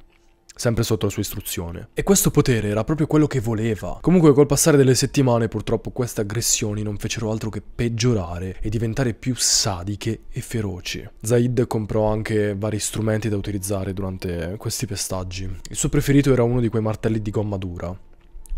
sempre sotto la sua istruzione. E questo potere era proprio quello che voleva. Comunque col passare delle settimane purtroppo queste aggressioni non fecero altro che peggiorare e diventare più sadiche e feroci. Zaid comprò anche vari strumenti da utilizzare durante questi pestaggi. Il suo preferito era uno di quei martelli di gomma dura,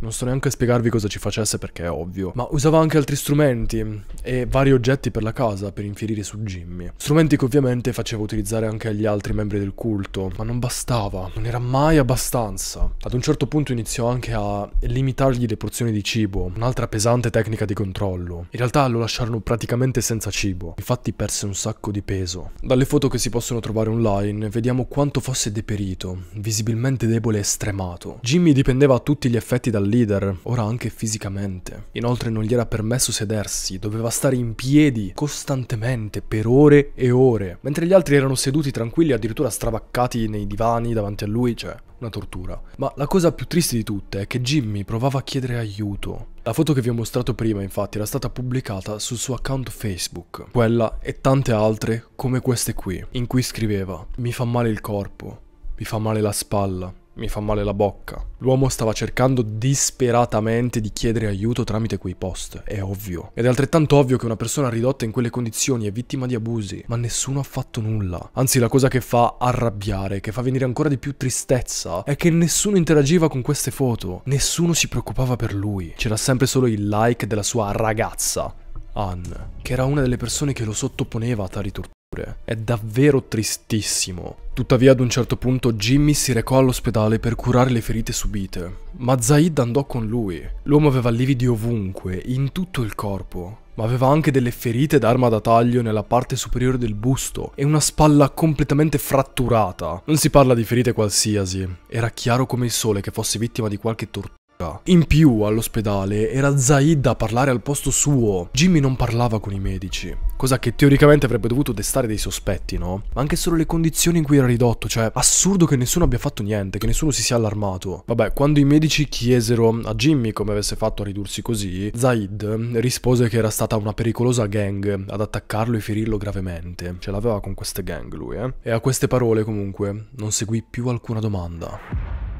non so neanche spiegarvi cosa ci facesse perché è ovvio, ma usava anche altri strumenti e vari oggetti per la casa per infierire su Jimmy. Strumenti che ovviamente faceva utilizzare anche agli altri membri del culto, ma non bastava, non era mai abbastanza. Ad un certo punto iniziò anche a limitargli le porzioni di cibo, un'altra pesante tecnica di controllo. In realtà lo lasciarono praticamente senza cibo, infatti perse un sacco di peso. Dalle foto che si possono trovare online vediamo quanto fosse deperito, visibilmente debole e stremato. Jimmy dipendeva a tutti gli effetti dall'inizio leader, ora anche fisicamente. Inoltre non gli era permesso sedersi, doveva stare in piedi costantemente per ore e ore, mentre gli altri erano seduti tranquilli, addirittura stravaccati nei divani davanti a lui, cioè una tortura. Ma la cosa più triste di tutte è che Jimmy provava a chiedere aiuto. La foto che vi ho mostrato prima infatti era stata pubblicata sul suo account Facebook, quella e tante altre come queste qui, in cui scriveva Mi fa male il corpo, mi fa male la spalla, mi fa male la bocca. L'uomo stava cercando disperatamente di chiedere aiuto tramite quei post, è ovvio. Ed è altrettanto ovvio che una persona ridotta in quelle condizioni è vittima di abusi, ma nessuno ha fatto nulla. Anzi, la cosa che fa arrabbiare, che fa venire ancora di più tristezza, è che nessuno interagiva con queste foto, nessuno si preoccupava per lui. C'era sempre solo il like della sua ragazza, Anne, che era una delle persone che lo sottoponeva a tali torture pure. È davvero tristissimo. Tuttavia ad un certo punto Jimmy si recò all'ospedale per curare le ferite subite, ma Zaid andò con lui. L'uomo aveva lividi ovunque, in tutto il corpo, ma aveva anche delle ferite d'arma da taglio nella parte superiore del busto e una spalla completamente fratturata. Non si parla di ferite qualsiasi, era chiaro come il sole che fosse vittima di qualche tortura in più all'ospedale era Zaid a parlare al posto suo. Jimmy non parlava con i medici, cosa che teoricamente avrebbe dovuto destare dei sospetti, no? Ma anche solo le condizioni in cui era ridotto, cioè assurdo che nessuno abbia fatto niente, che nessuno si sia allarmato. Vabbè, quando i medici chiesero a Jimmy come avesse fatto a ridursi così, Zaid rispose che era stata una pericolosa gang ad attaccarlo e ferirlo gravemente. Ce l'aveva con queste gang lui, eh? E a queste parole comunque non seguì più alcuna domanda.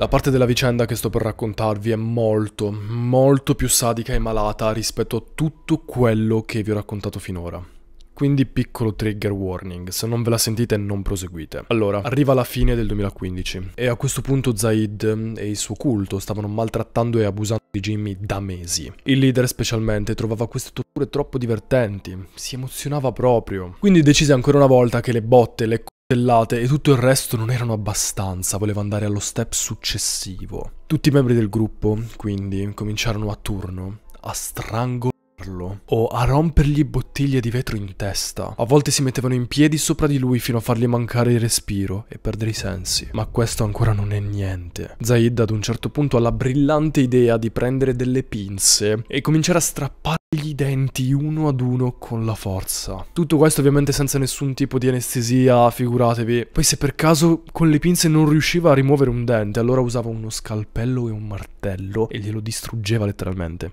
La parte della vicenda che sto per raccontarvi è molto, molto più sadica e malata rispetto a tutto quello che vi ho raccontato finora. Quindi piccolo trigger warning, se non ve la sentite non proseguite. Allora, arriva la fine del 2015 e a questo punto Zaid ehm, e il suo culto stavano maltrattando e abusando di Jimmy da mesi. Il leader specialmente trovava queste torture troppo divertenti, si emozionava proprio. Quindi decise ancora una volta che le botte, le e tutto il resto non erano abbastanza, volevo andare allo step successivo. Tutti i membri del gruppo, quindi, cominciarono a turno a strangolarlo o a rompergli bottiglie di vetro in testa. A volte si mettevano in piedi sopra di lui fino a fargli mancare il respiro e perdere i sensi. Ma questo ancora non è niente. Zaid ad un certo punto ha la brillante idea di prendere delle pinze e cominciare a strappare gli denti uno ad uno con la forza. Tutto questo ovviamente senza nessun tipo di anestesia, figuratevi. Poi se per caso con le pinze non riusciva a rimuovere un dente, allora usava uno scalpello e un martello e glielo distruggeva letteralmente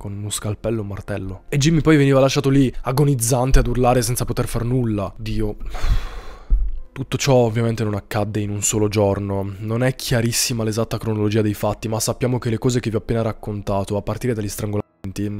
con uno scalpello e un martello. E Jimmy poi veniva lasciato lì, agonizzante, ad urlare senza poter far nulla. Dio. Tutto ciò ovviamente non accadde in un solo giorno, non è chiarissima l'esatta cronologia dei fatti, ma sappiamo che le cose che vi ho appena raccontato, a partire dagli strangolamenti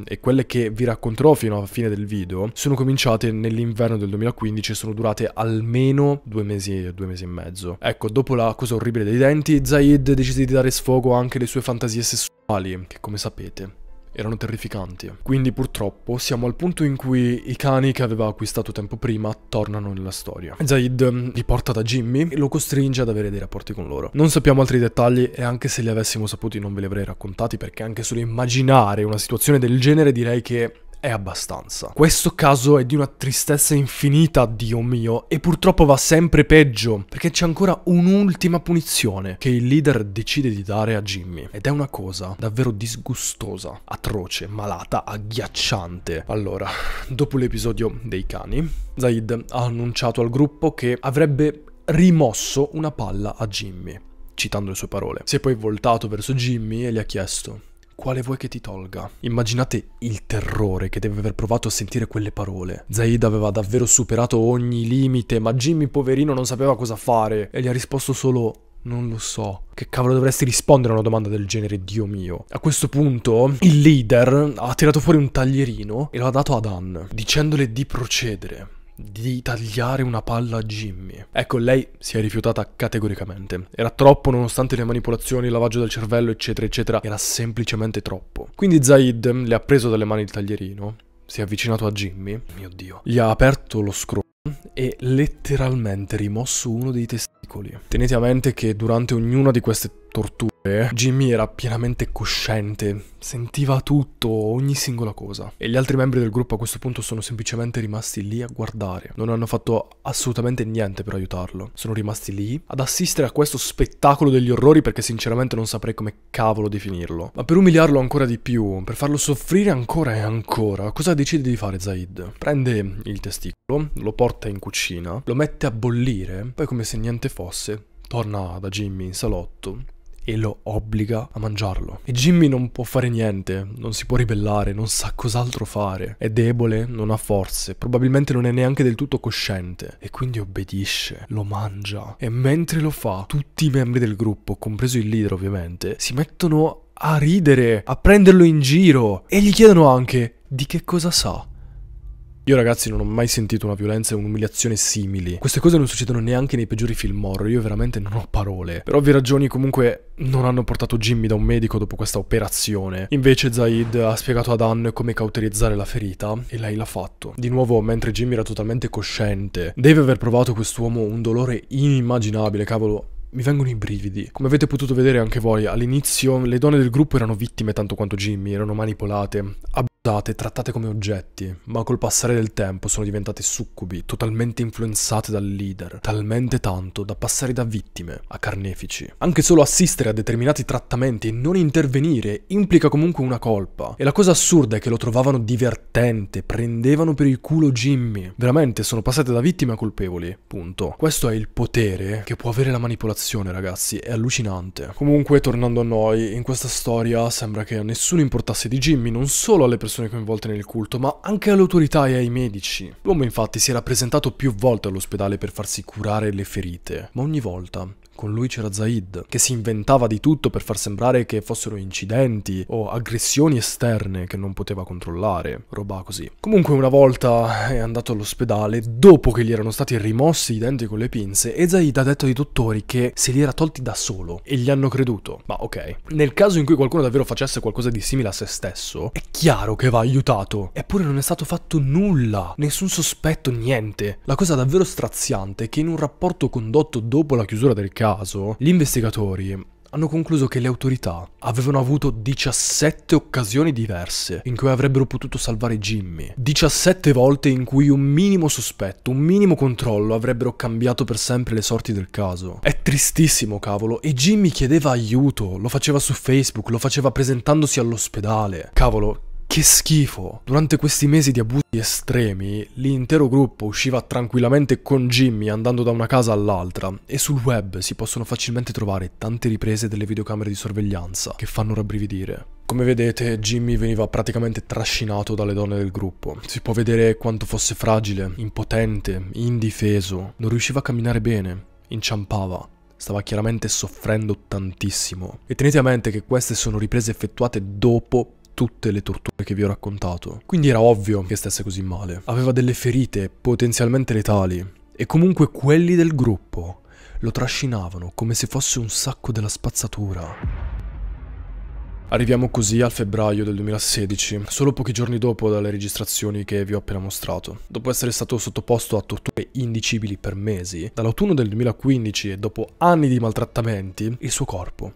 e quelle che vi racconterò fino alla fine del video sono cominciate nell'inverno del 2015 e sono durate almeno due mesi, due mesi e mezzo. Ecco, dopo la cosa orribile dei denti, Zaid decise di dare sfogo anche alle sue fantasie sessuali, che come sapete erano terrificanti. Quindi purtroppo siamo al punto in cui i cani che aveva acquistato tempo prima tornano nella storia. Zaid mm, li porta da Jimmy e lo costringe ad avere dei rapporti con loro. Non sappiamo altri dettagli e anche se li avessimo saputi non ve li avrei raccontati perché anche solo immaginare una situazione del genere direi che è abbastanza. Questo caso è di una tristezza infinita, Dio mio, e purtroppo va sempre peggio, perché c'è ancora un'ultima punizione che il leader decide di dare a Jimmy. Ed è una cosa davvero disgustosa, atroce, malata, agghiacciante. Allora, dopo l'episodio dei cani, Zaid ha annunciato al gruppo che avrebbe rimosso una palla a Jimmy, citando le sue parole. Si è poi voltato verso Jimmy e gli ha chiesto quale vuoi che ti tolga? Immaginate il terrore che deve aver provato a sentire quelle parole. Zaid aveva davvero superato ogni limite, ma Jimmy poverino non sapeva cosa fare e gli ha risposto solo non lo so. Che cavolo dovresti rispondere a una domanda del genere, Dio mio? A questo punto, il leader ha tirato fuori un taglierino e lo ha dato ad Anne, dicendole di procedere di tagliare una palla a Jimmy. Ecco, lei si è rifiutata categoricamente. Era troppo nonostante le manipolazioni, il lavaggio del cervello, eccetera, eccetera. Era semplicemente troppo. Quindi Zaid le ha preso dalle mani il taglierino, si è avvicinato a Jimmy, mio Dio, gli ha aperto lo scroll e letteralmente rimosso uno dei testimoni pericoli. Tenete a mente che durante ognuna di queste torture Jimmy era pienamente cosciente, sentiva tutto, ogni singola cosa. E gli altri membri del gruppo a questo punto sono semplicemente rimasti lì a guardare. Non hanno fatto assolutamente niente per aiutarlo. Sono rimasti lì ad assistere a questo spettacolo degli orrori perché sinceramente non saprei come cavolo definirlo. Ma per umiliarlo ancora di più, per farlo soffrire ancora e ancora, cosa decide di fare Zaid? Prende il testicolo, lo porta in cucina, lo mette a bollire, poi come se niente fosse fosse, torna da Jimmy in salotto e lo obbliga a mangiarlo. E Jimmy non può fare niente, non si può ribellare, non sa cos'altro fare. È debole, non ha forze, probabilmente non è neanche del tutto cosciente. E quindi obbedisce, lo mangia. E mentre lo fa, tutti i membri del gruppo, compreso il leader ovviamente, si mettono a ridere, a prenderlo in giro e gli chiedono anche di che cosa sa. Io ragazzi non ho mai sentito una violenza e un'umiliazione simili. Queste cose non succedono neanche nei peggiori film horror, io veramente non ho parole. Per ovvie ragioni comunque non hanno portato Jimmy da un medico dopo questa operazione. Invece Zaid ha spiegato ad Anne come cauterizzare la ferita e lei l'ha fatto. Di nuovo, mentre Jimmy era totalmente cosciente, deve aver provato quest'uomo un dolore inimmaginabile, cavolo mi vengono i brividi. Come avete potuto vedere anche voi, all'inizio le donne del gruppo erano vittime tanto quanto Jimmy, erano manipolate, usate, trattate come oggetti, ma col passare del tempo sono diventate succubi, totalmente influenzate dal leader, talmente tanto da passare da vittime a carnefici. Anche solo assistere a determinati trattamenti e non intervenire implica comunque una colpa. E la cosa assurda è che lo trovavano divertente, prendevano per il culo Jimmy. Veramente sono passate da vittime a colpevoli, punto. Questo è il potere che può avere la manipolazione, ragazzi, è allucinante. Comunque, tornando a noi, in questa storia sembra che a nessuno importasse di Jimmy, non solo alle persone persone coinvolte nel culto, ma anche alle autorità e ai medici. L'uomo infatti si era presentato più volte all'ospedale per farsi curare le ferite, ma ogni volta con lui c'era Zaid, che si inventava di tutto per far sembrare che fossero incidenti o aggressioni esterne che non poteva controllare, roba così. Comunque una volta è andato all'ospedale dopo che gli erano stati rimossi i denti con le pinze e Zaid ha detto ai dottori che se li era tolti da solo e gli hanno creduto. Ma ok, nel caso in cui qualcuno davvero facesse qualcosa di simile a se stesso, è chiaro che va aiutato. Eppure non è stato fatto nulla, nessun sospetto, niente. La cosa davvero straziante è che in un rapporto condotto dopo la chiusura del caso caso, gli investigatori hanno concluso che le autorità avevano avuto 17 occasioni diverse in cui avrebbero potuto salvare Jimmy, 17 volte in cui un minimo sospetto, un minimo controllo avrebbero cambiato per sempre le sorti del caso. È tristissimo, cavolo, e Jimmy chiedeva aiuto, lo faceva su Facebook, lo faceva presentandosi all'ospedale. Cavolo, che schifo! Durante questi mesi di abusi estremi, l'intero gruppo usciva tranquillamente con Jimmy andando da una casa all'altra e sul web si possono facilmente trovare tante riprese delle videocamere di sorveglianza che fanno rabbrividire. Come vedete, Jimmy veniva praticamente trascinato dalle donne del gruppo. Si può vedere quanto fosse fragile, impotente, indifeso, non riusciva a camminare bene, inciampava, stava chiaramente soffrendo tantissimo. E tenete a mente che queste sono riprese effettuate dopo tutte le torture che vi ho raccontato. Quindi era ovvio che stesse così male. Aveva delle ferite potenzialmente letali e comunque quelli del gruppo lo trascinavano come se fosse un sacco della spazzatura. Arriviamo così al febbraio del 2016, solo pochi giorni dopo dalle registrazioni che vi ho appena mostrato. Dopo essere stato sottoposto a torture indicibili per mesi, dall'autunno del 2015 e dopo anni di maltrattamenti, il suo corpo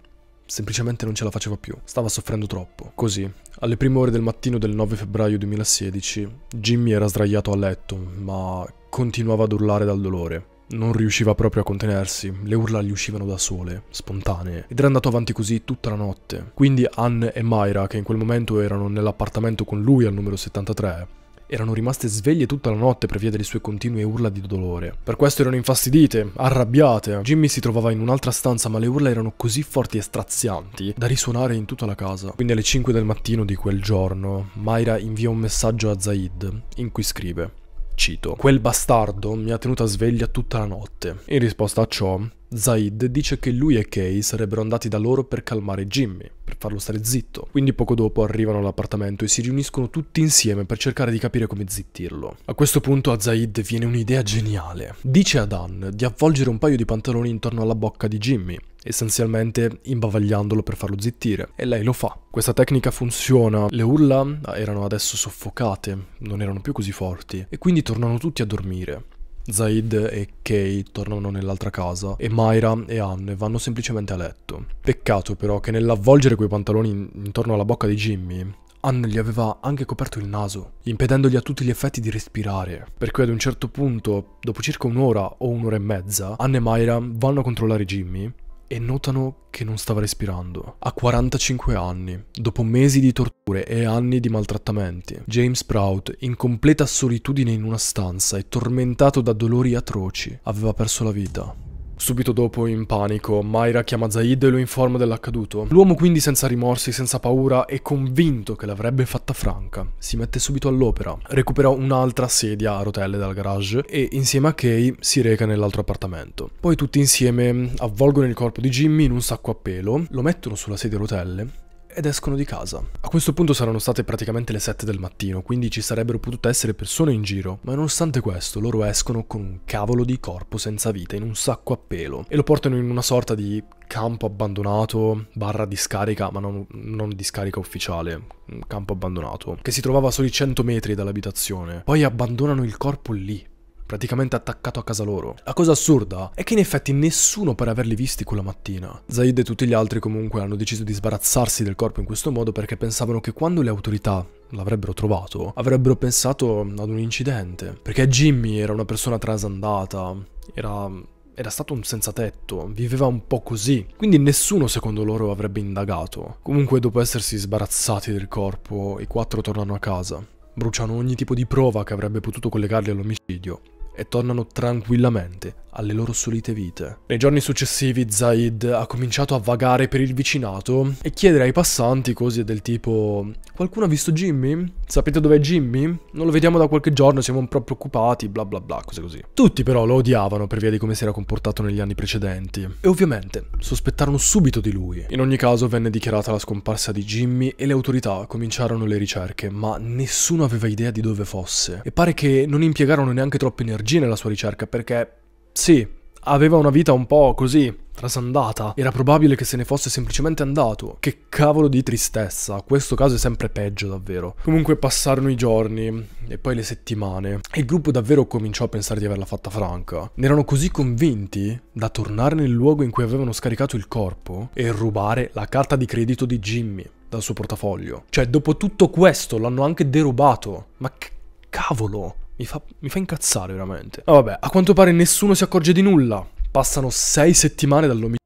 semplicemente non ce la faceva più, stava soffrendo troppo. Così, alle prime ore del mattino del 9 febbraio 2016, Jimmy era sdraiato a letto, ma continuava ad urlare dal dolore. Non riusciva proprio a contenersi, le urla gli uscivano da sole, spontanee, ed era andato avanti così tutta la notte. Quindi Anne e Myra, che in quel momento erano nell'appartamento con lui al numero 73, erano rimaste sveglie tutta la notte per via delle sue continue urla di dolore. Per questo erano infastidite, arrabbiate. Jimmy si trovava in un'altra stanza ma le urla erano così forti e strazianti da risuonare in tutta la casa. Quindi alle 5 del mattino di quel giorno, Mayra invia un messaggio a Zaid in cui scrive Cito, quel bastardo mi ha tenuta sveglia tutta la notte. In risposta a ciò, Zaid dice che lui e Kay sarebbero andati da loro per calmare Jimmy, per farlo stare zitto. Quindi poco dopo arrivano all'appartamento e si riuniscono tutti insieme per cercare di capire come zittirlo. A questo punto a Zaid viene un'idea geniale. Dice ad Ann di avvolgere un paio di pantaloni intorno alla bocca di Jimmy essenzialmente imbavagliandolo per farlo zittire, e lei lo fa. Questa tecnica funziona, le urla erano adesso soffocate, non erano più così forti, e quindi tornano tutti a dormire. Zaid e Kay tornano nell'altra casa e Myra e Anne vanno semplicemente a letto. Peccato però che nell'avvolgere quei pantaloni intorno alla bocca di Jimmy, Anne gli aveva anche coperto il naso, impedendogli a tutti gli effetti di respirare. Per cui ad un certo punto, dopo circa un'ora o un'ora e mezza, Anne e Myra vanno a controllare Jimmy e notano che non stava respirando. A 45 anni. Dopo mesi di torture e anni di maltrattamenti, James Prout, in completa solitudine in una stanza e tormentato da dolori atroci, aveva perso la vita. Subito dopo, in panico, Mayra chiama Zaid e lo informa dell'accaduto. L'uomo quindi senza rimorsi, senza paura e convinto che l'avrebbe fatta franca. Si mette subito all'opera, recupera un'altra sedia a rotelle dal garage e insieme a Kay si reca nell'altro appartamento. Poi tutti insieme avvolgono il corpo di Jimmy in un sacco a pelo, lo mettono sulla sedia a rotelle ed escono di casa. A questo punto saranno state praticamente le 7 del mattino, quindi ci sarebbero potute essere persone in giro, ma nonostante questo loro escono con un cavolo di corpo senza vita in un sacco a pelo e lo portano in una sorta di campo abbandonato, barra discarica, ma non, non discarica ufficiale, campo abbandonato, che si trovava a soli 100 metri dall'abitazione. Poi abbandonano il corpo lì, praticamente attaccato a casa loro. La cosa assurda è che in effetti nessuno pare averli visti quella mattina. Zaid e tutti gli altri comunque hanno deciso di sbarazzarsi del corpo in questo modo perché pensavano che quando le autorità l'avrebbero trovato, avrebbero pensato ad un incidente. Perché Jimmy era una persona trasandata, era era stato un senza tetto, viveva un po' così, quindi nessuno secondo loro avrebbe indagato. Comunque dopo essersi sbarazzati del corpo, i quattro tornano a casa, bruciano ogni tipo di prova che avrebbe potuto collegarli all'omicidio e tornano tranquillamente alle loro solite vite. Nei giorni successivi Zaid ha cominciato a vagare per il vicinato e chiedere ai passanti cose del tipo qualcuno ha visto Jimmy? Sapete dov'è Jimmy? Non lo vediamo da qualche giorno, siamo un po' preoccupati, bla bla bla, cose così. Tutti però lo odiavano per via di come si era comportato negli anni precedenti e ovviamente sospettarono subito di lui. In ogni caso venne dichiarata la scomparsa di Jimmy e le autorità cominciarono le ricerche, ma nessuno aveva idea di dove fosse e pare che non impiegarono neanche troppe energie G nella sua ricerca perché, sì, aveva una vita un po' così, trasandata. Era probabile che se ne fosse semplicemente andato. Che cavolo di tristezza. Questo caso è sempre peggio, davvero. Comunque passarono i giorni e poi le settimane e il gruppo davvero cominciò a pensare di averla fatta franca. Ne erano così convinti da tornare nel luogo in cui avevano scaricato il corpo e rubare la carta di credito di Jimmy dal suo portafoglio. Cioè, dopo tutto questo l'hanno anche derubato. Ma che cavolo! Mi fa, mi fa incazzare veramente. Ma ah, vabbè, a quanto pare nessuno si accorge di nulla. Passano sei settimane dall'omicidio.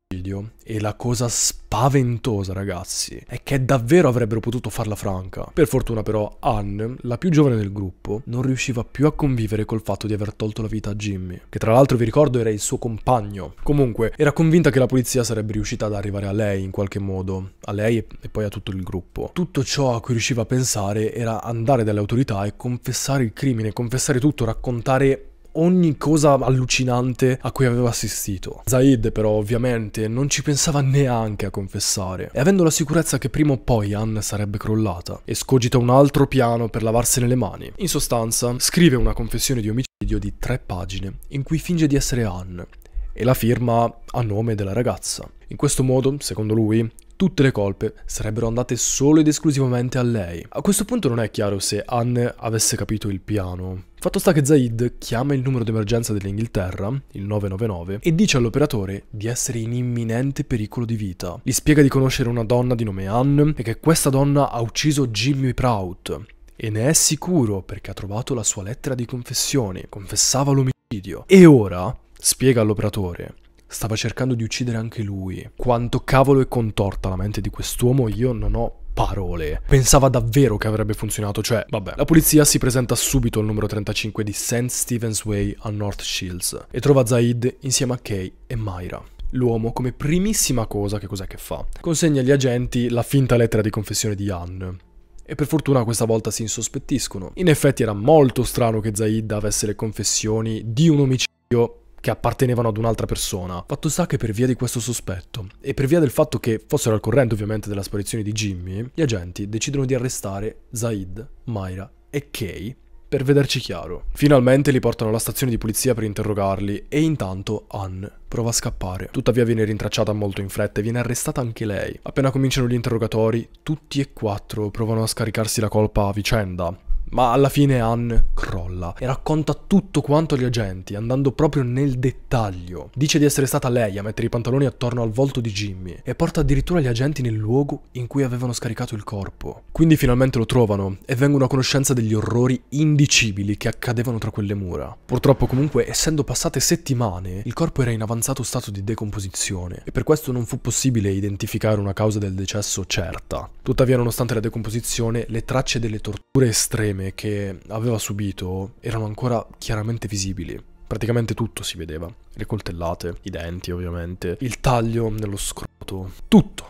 E la cosa spaventosa, ragazzi, è che davvero avrebbero potuto farla franca. Per fortuna però, Anne, la più giovane del gruppo, non riusciva più a convivere col fatto di aver tolto la vita a Jimmy, che tra l'altro vi ricordo era il suo compagno. Comunque, era convinta che la polizia sarebbe riuscita ad arrivare a lei in qualche modo, a lei e poi a tutto il gruppo. Tutto ciò a cui riusciva a pensare era andare dalle autorità e confessare il crimine, confessare tutto, raccontare ogni cosa allucinante a cui aveva assistito. Zaid però ovviamente non ci pensava neanche a confessare e avendo la sicurezza che prima o poi Anne sarebbe crollata, escogita un altro piano per lavarsene le mani. In sostanza scrive una confessione di omicidio di tre pagine in cui finge di essere Anne e la firma a nome della ragazza. In questo modo, secondo lui, tutte le colpe sarebbero andate solo ed esclusivamente a lei. A questo punto non è chiaro se Anne avesse capito il piano. Fatto sta che Zaid chiama il numero d'emergenza dell'Inghilterra, il 999, e dice all'operatore di essere in imminente pericolo di vita. Gli spiega di conoscere una donna di nome Anne e che questa donna ha ucciso Jimmy Prout. E ne è sicuro perché ha trovato la sua lettera di confessione, confessava l'omicidio. E ora, spiega all'operatore, stava cercando di uccidere anche lui. Quanto cavolo è contorta la mente di quest'uomo, io non ho parole. Pensava davvero che avrebbe funzionato, cioè, vabbè. La polizia si presenta subito al numero 35 di St. Stephen's Way a North Shields e trova Zaid insieme a Kay e Myra. L'uomo, come primissima cosa, che cos'è che fa? Consegna agli agenti la finta lettera di confessione di Anne, e per fortuna questa volta si insospettiscono. In effetti era molto strano che Zaid avesse le confessioni di un omicidio che appartenevano ad un'altra persona. Fatto sta che per via di questo sospetto e per via del fatto che fossero al corrente ovviamente della sparizione di Jimmy, gli agenti decidono di arrestare Zaid, Myra e Kay per vederci chiaro. Finalmente li portano alla stazione di polizia per interrogarli e intanto Anne prova a scappare. Tuttavia viene rintracciata molto in fretta e viene arrestata anche lei. Appena cominciano gli interrogatori, tutti e quattro provano a scaricarsi la colpa a vicenda, ma alla fine Anne crolla e racconta tutto quanto agli agenti, andando proprio nel dettaglio. Dice di essere stata lei a mettere i pantaloni attorno al volto di Jimmy e porta addirittura gli agenti nel luogo in cui avevano scaricato il corpo. Quindi finalmente lo trovano e vengono a conoscenza degli orrori indicibili che accadevano tra quelle mura. Purtroppo comunque, essendo passate settimane, il corpo era in avanzato stato di decomposizione e per questo non fu possibile identificare una causa del decesso certa. Tuttavia, nonostante la decomposizione, le tracce delle torture estreme lacrime che aveva subito erano ancora chiaramente visibili. Praticamente tutto si vedeva, le coltellate, i denti ovviamente, il taglio nello scroto, tutto.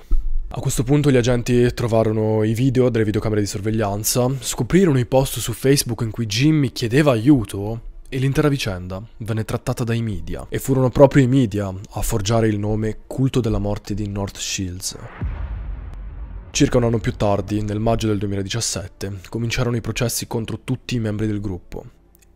A questo punto gli agenti trovarono i video delle videocamere di sorveglianza, scoprirono i post su Facebook in cui Jimmy chiedeva aiuto e l'intera vicenda venne trattata dai media e furono proprio i media a forgiare il nome culto della morte di North Shields. Circa un anno più tardi, nel maggio del 2017, cominciarono i processi contro tutti i membri del gruppo,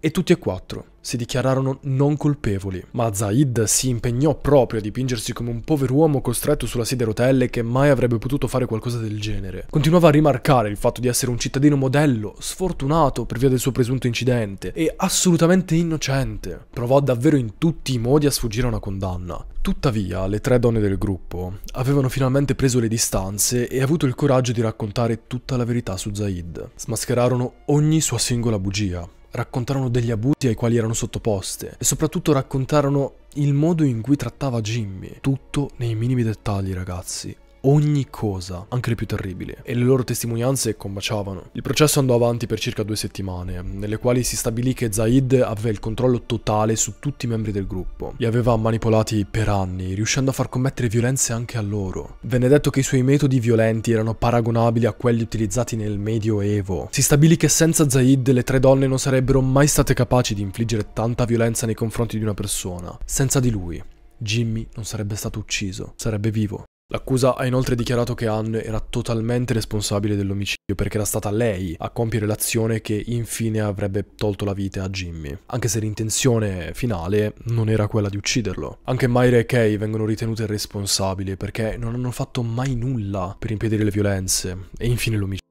e tutti e quattro si dichiararono non colpevoli, ma Zaid si impegnò proprio a dipingersi come un pover'uomo costretto sulla sedia a rotelle che mai avrebbe potuto fare qualcosa del genere. Continuava a rimarcare il fatto di essere un cittadino modello, sfortunato per via del suo presunto incidente e assolutamente innocente. Provò davvero in tutti i modi a sfuggire a una condanna. Tuttavia, le tre donne del gruppo avevano finalmente preso le distanze e avuto il coraggio di raccontare tutta la verità su Zaid. Smascherarono ogni sua singola bugia raccontarono degli abusi ai quali erano sottoposte e soprattutto raccontarono il modo in cui trattava Jimmy, tutto nei minimi dettagli ragazzi ogni cosa, anche le più terribili, e le loro testimonianze combaciavano. Il processo andò avanti per circa due settimane, nelle quali si stabilì che Zaid aveva il controllo totale su tutti i membri del gruppo. Li aveva manipolati per anni, riuscendo a far commettere violenze anche a loro. Venne detto che i suoi metodi violenti erano paragonabili a quelli utilizzati nel Medioevo. Si stabilì che senza Zaid le tre donne non sarebbero mai state capaci di infliggere tanta violenza nei confronti di una persona. Senza di lui, Jimmy non sarebbe stato ucciso, sarebbe vivo. L'accusa ha inoltre dichiarato che Anne era totalmente responsabile dell'omicidio perché era stata lei a compiere l'azione che infine avrebbe tolto la vita a Jimmy, anche se l'intenzione finale non era quella di ucciderlo. Anche Myra e Kay vengono ritenute responsabili perché non hanno fatto mai nulla per impedire le violenze e infine l'omicidio.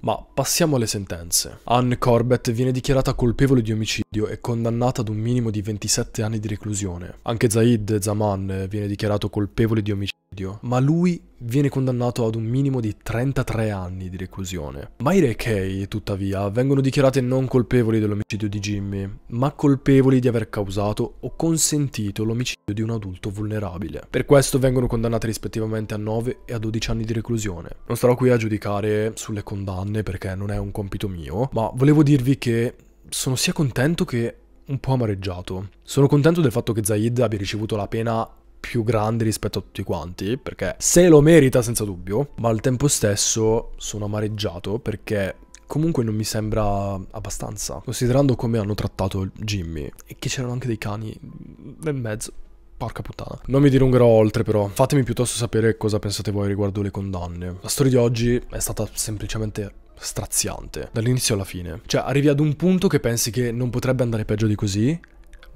Ma passiamo alle sentenze. Anne Corbett viene dichiarata colpevole di omicidio e condannata ad un minimo di 27 anni di reclusione. Anche Zaid Zaman viene dichiarato colpevole di omicidio ma lui viene condannato ad un minimo di 33 anni di reclusione. Maire e Kay, tuttavia, vengono dichiarate non colpevoli dell'omicidio di Jimmy, ma colpevoli di aver causato o consentito l'omicidio di un adulto vulnerabile. Per questo vengono condannate rispettivamente a 9 e a 12 anni di reclusione. Non starò qui a giudicare sulle condanne perché non è un compito mio, ma volevo dirvi che sono sia contento che un po' amareggiato. Sono contento del fatto che Zaid abbia ricevuto la pena più grandi rispetto a tutti quanti, perché se lo merita senza dubbio, ma al tempo stesso sono amareggiato perché comunque non mi sembra abbastanza, considerando come hanno trattato Jimmy e che c'erano anche dei cani nel mezzo. Porca puttana. Non mi dilungherò oltre però, fatemi piuttosto sapere cosa pensate voi riguardo le condanne. La storia di oggi è stata semplicemente straziante, dall'inizio alla fine. Cioè, arrivi ad un punto che pensi che non potrebbe andare peggio di così,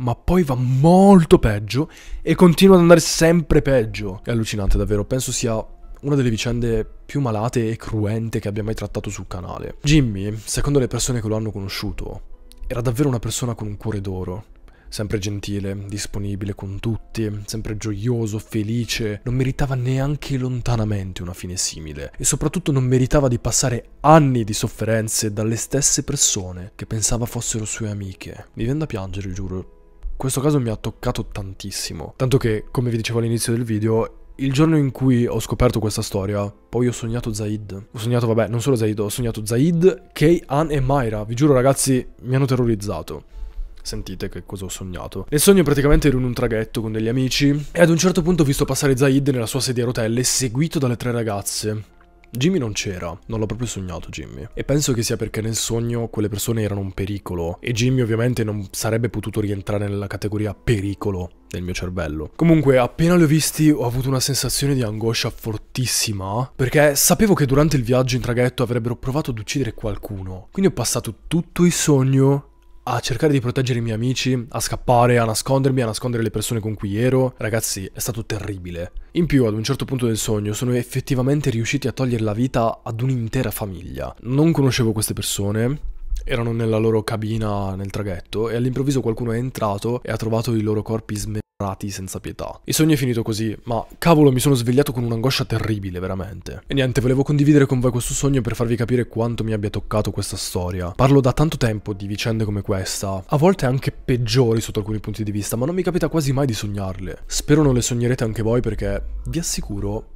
ma poi va molto peggio e continua ad andare sempre peggio. È allucinante davvero, penso sia una delle vicende più malate e cruente che abbia mai trattato sul canale. Jimmy, secondo le persone che lo hanno conosciuto, era davvero una persona con un cuore d'oro. Sempre gentile, disponibile con tutti, sempre gioioso, felice, non meritava neanche lontanamente una fine simile e soprattutto non meritava di passare anni di sofferenze dalle stesse persone che pensava fossero sue amiche. Mi viene da piangere, giuro, questo caso mi ha toccato tantissimo. Tanto che, come vi dicevo all'inizio del video, il giorno in cui ho scoperto questa storia, poi ho sognato Zaid. Ho sognato, vabbè, non solo Zaid, ho sognato Zaid, Kay, Han e Myra. Vi giuro ragazzi, mi hanno terrorizzato. Sentite che cosa ho sognato. Nel sogno praticamente ero in un traghetto con degli amici e ad un certo punto ho visto passare Zaid nella sua sedia a rotelle seguito dalle tre ragazze. Jimmy non c'era, non l'ho proprio sognato Jimmy. E penso che sia perché nel sogno quelle persone erano un pericolo e Jimmy ovviamente non sarebbe potuto rientrare nella categoria pericolo nel mio cervello. Comunque, appena li ho visti ho avuto una sensazione di angoscia fortissima, perché sapevo che durante il viaggio in traghetto avrebbero provato ad uccidere qualcuno. Quindi ho passato tutto il sogno a cercare di proteggere i miei amici, a scappare, a nascondermi, a nascondere le persone con cui ero. Ragazzi, è stato terribile. In più, ad un certo punto del sogno, sono effettivamente riusciti a togliere la vita ad un'intera famiglia. Non conoscevo queste persone, erano nella loro cabina nel traghetto e all'improvviso qualcuno è entrato e ha trovato i loro corpi smerciati senza pietà. Il sogno è finito così, ma cavolo mi sono svegliato con un'angoscia terribile veramente. E niente, volevo condividere con voi questo sogno per farvi capire quanto mi abbia toccato questa storia. Parlo da tanto tempo di vicende come questa, a volte anche peggiori sotto alcuni punti di vista, ma non mi capita quasi mai di sognarle. Spero non le sognerete anche voi perché vi assicuro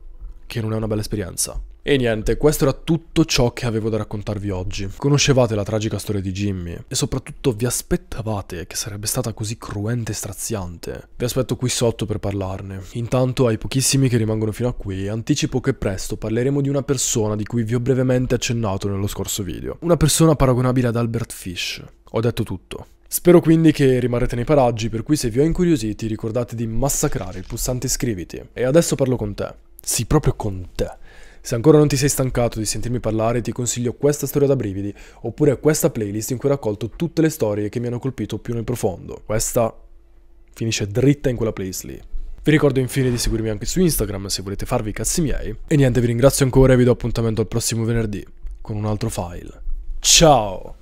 che non è una bella esperienza. E niente, questo era tutto ciò che avevo da raccontarvi oggi. Conoscevate la tragica storia di Jimmy e soprattutto vi aspettavate che sarebbe stata così cruente e straziante. Vi aspetto qui sotto per parlarne. Intanto ai pochissimi che rimangono fino a qui anticipo che presto parleremo di una persona di cui vi ho brevemente accennato nello scorso video. Una persona paragonabile ad Albert Fish. Ho detto tutto. Spero quindi che rimarrete nei paraggi, per cui se vi ho incuriositi ricordate di massacrare il pulsante iscriviti. E adesso parlo con te. Sì, proprio con te se ancora non ti sei stancato di sentirmi parlare, ti consiglio questa storia da brividi, oppure questa playlist in cui ho raccolto tutte le storie che mi hanno colpito più nel profondo. Questa finisce dritta in quella playlist lì. Vi ricordo infine di seguirmi anche su Instagram se volete farvi i cazzi miei. E niente, vi ringrazio ancora e vi do appuntamento al prossimo venerdì con un altro file. Ciao!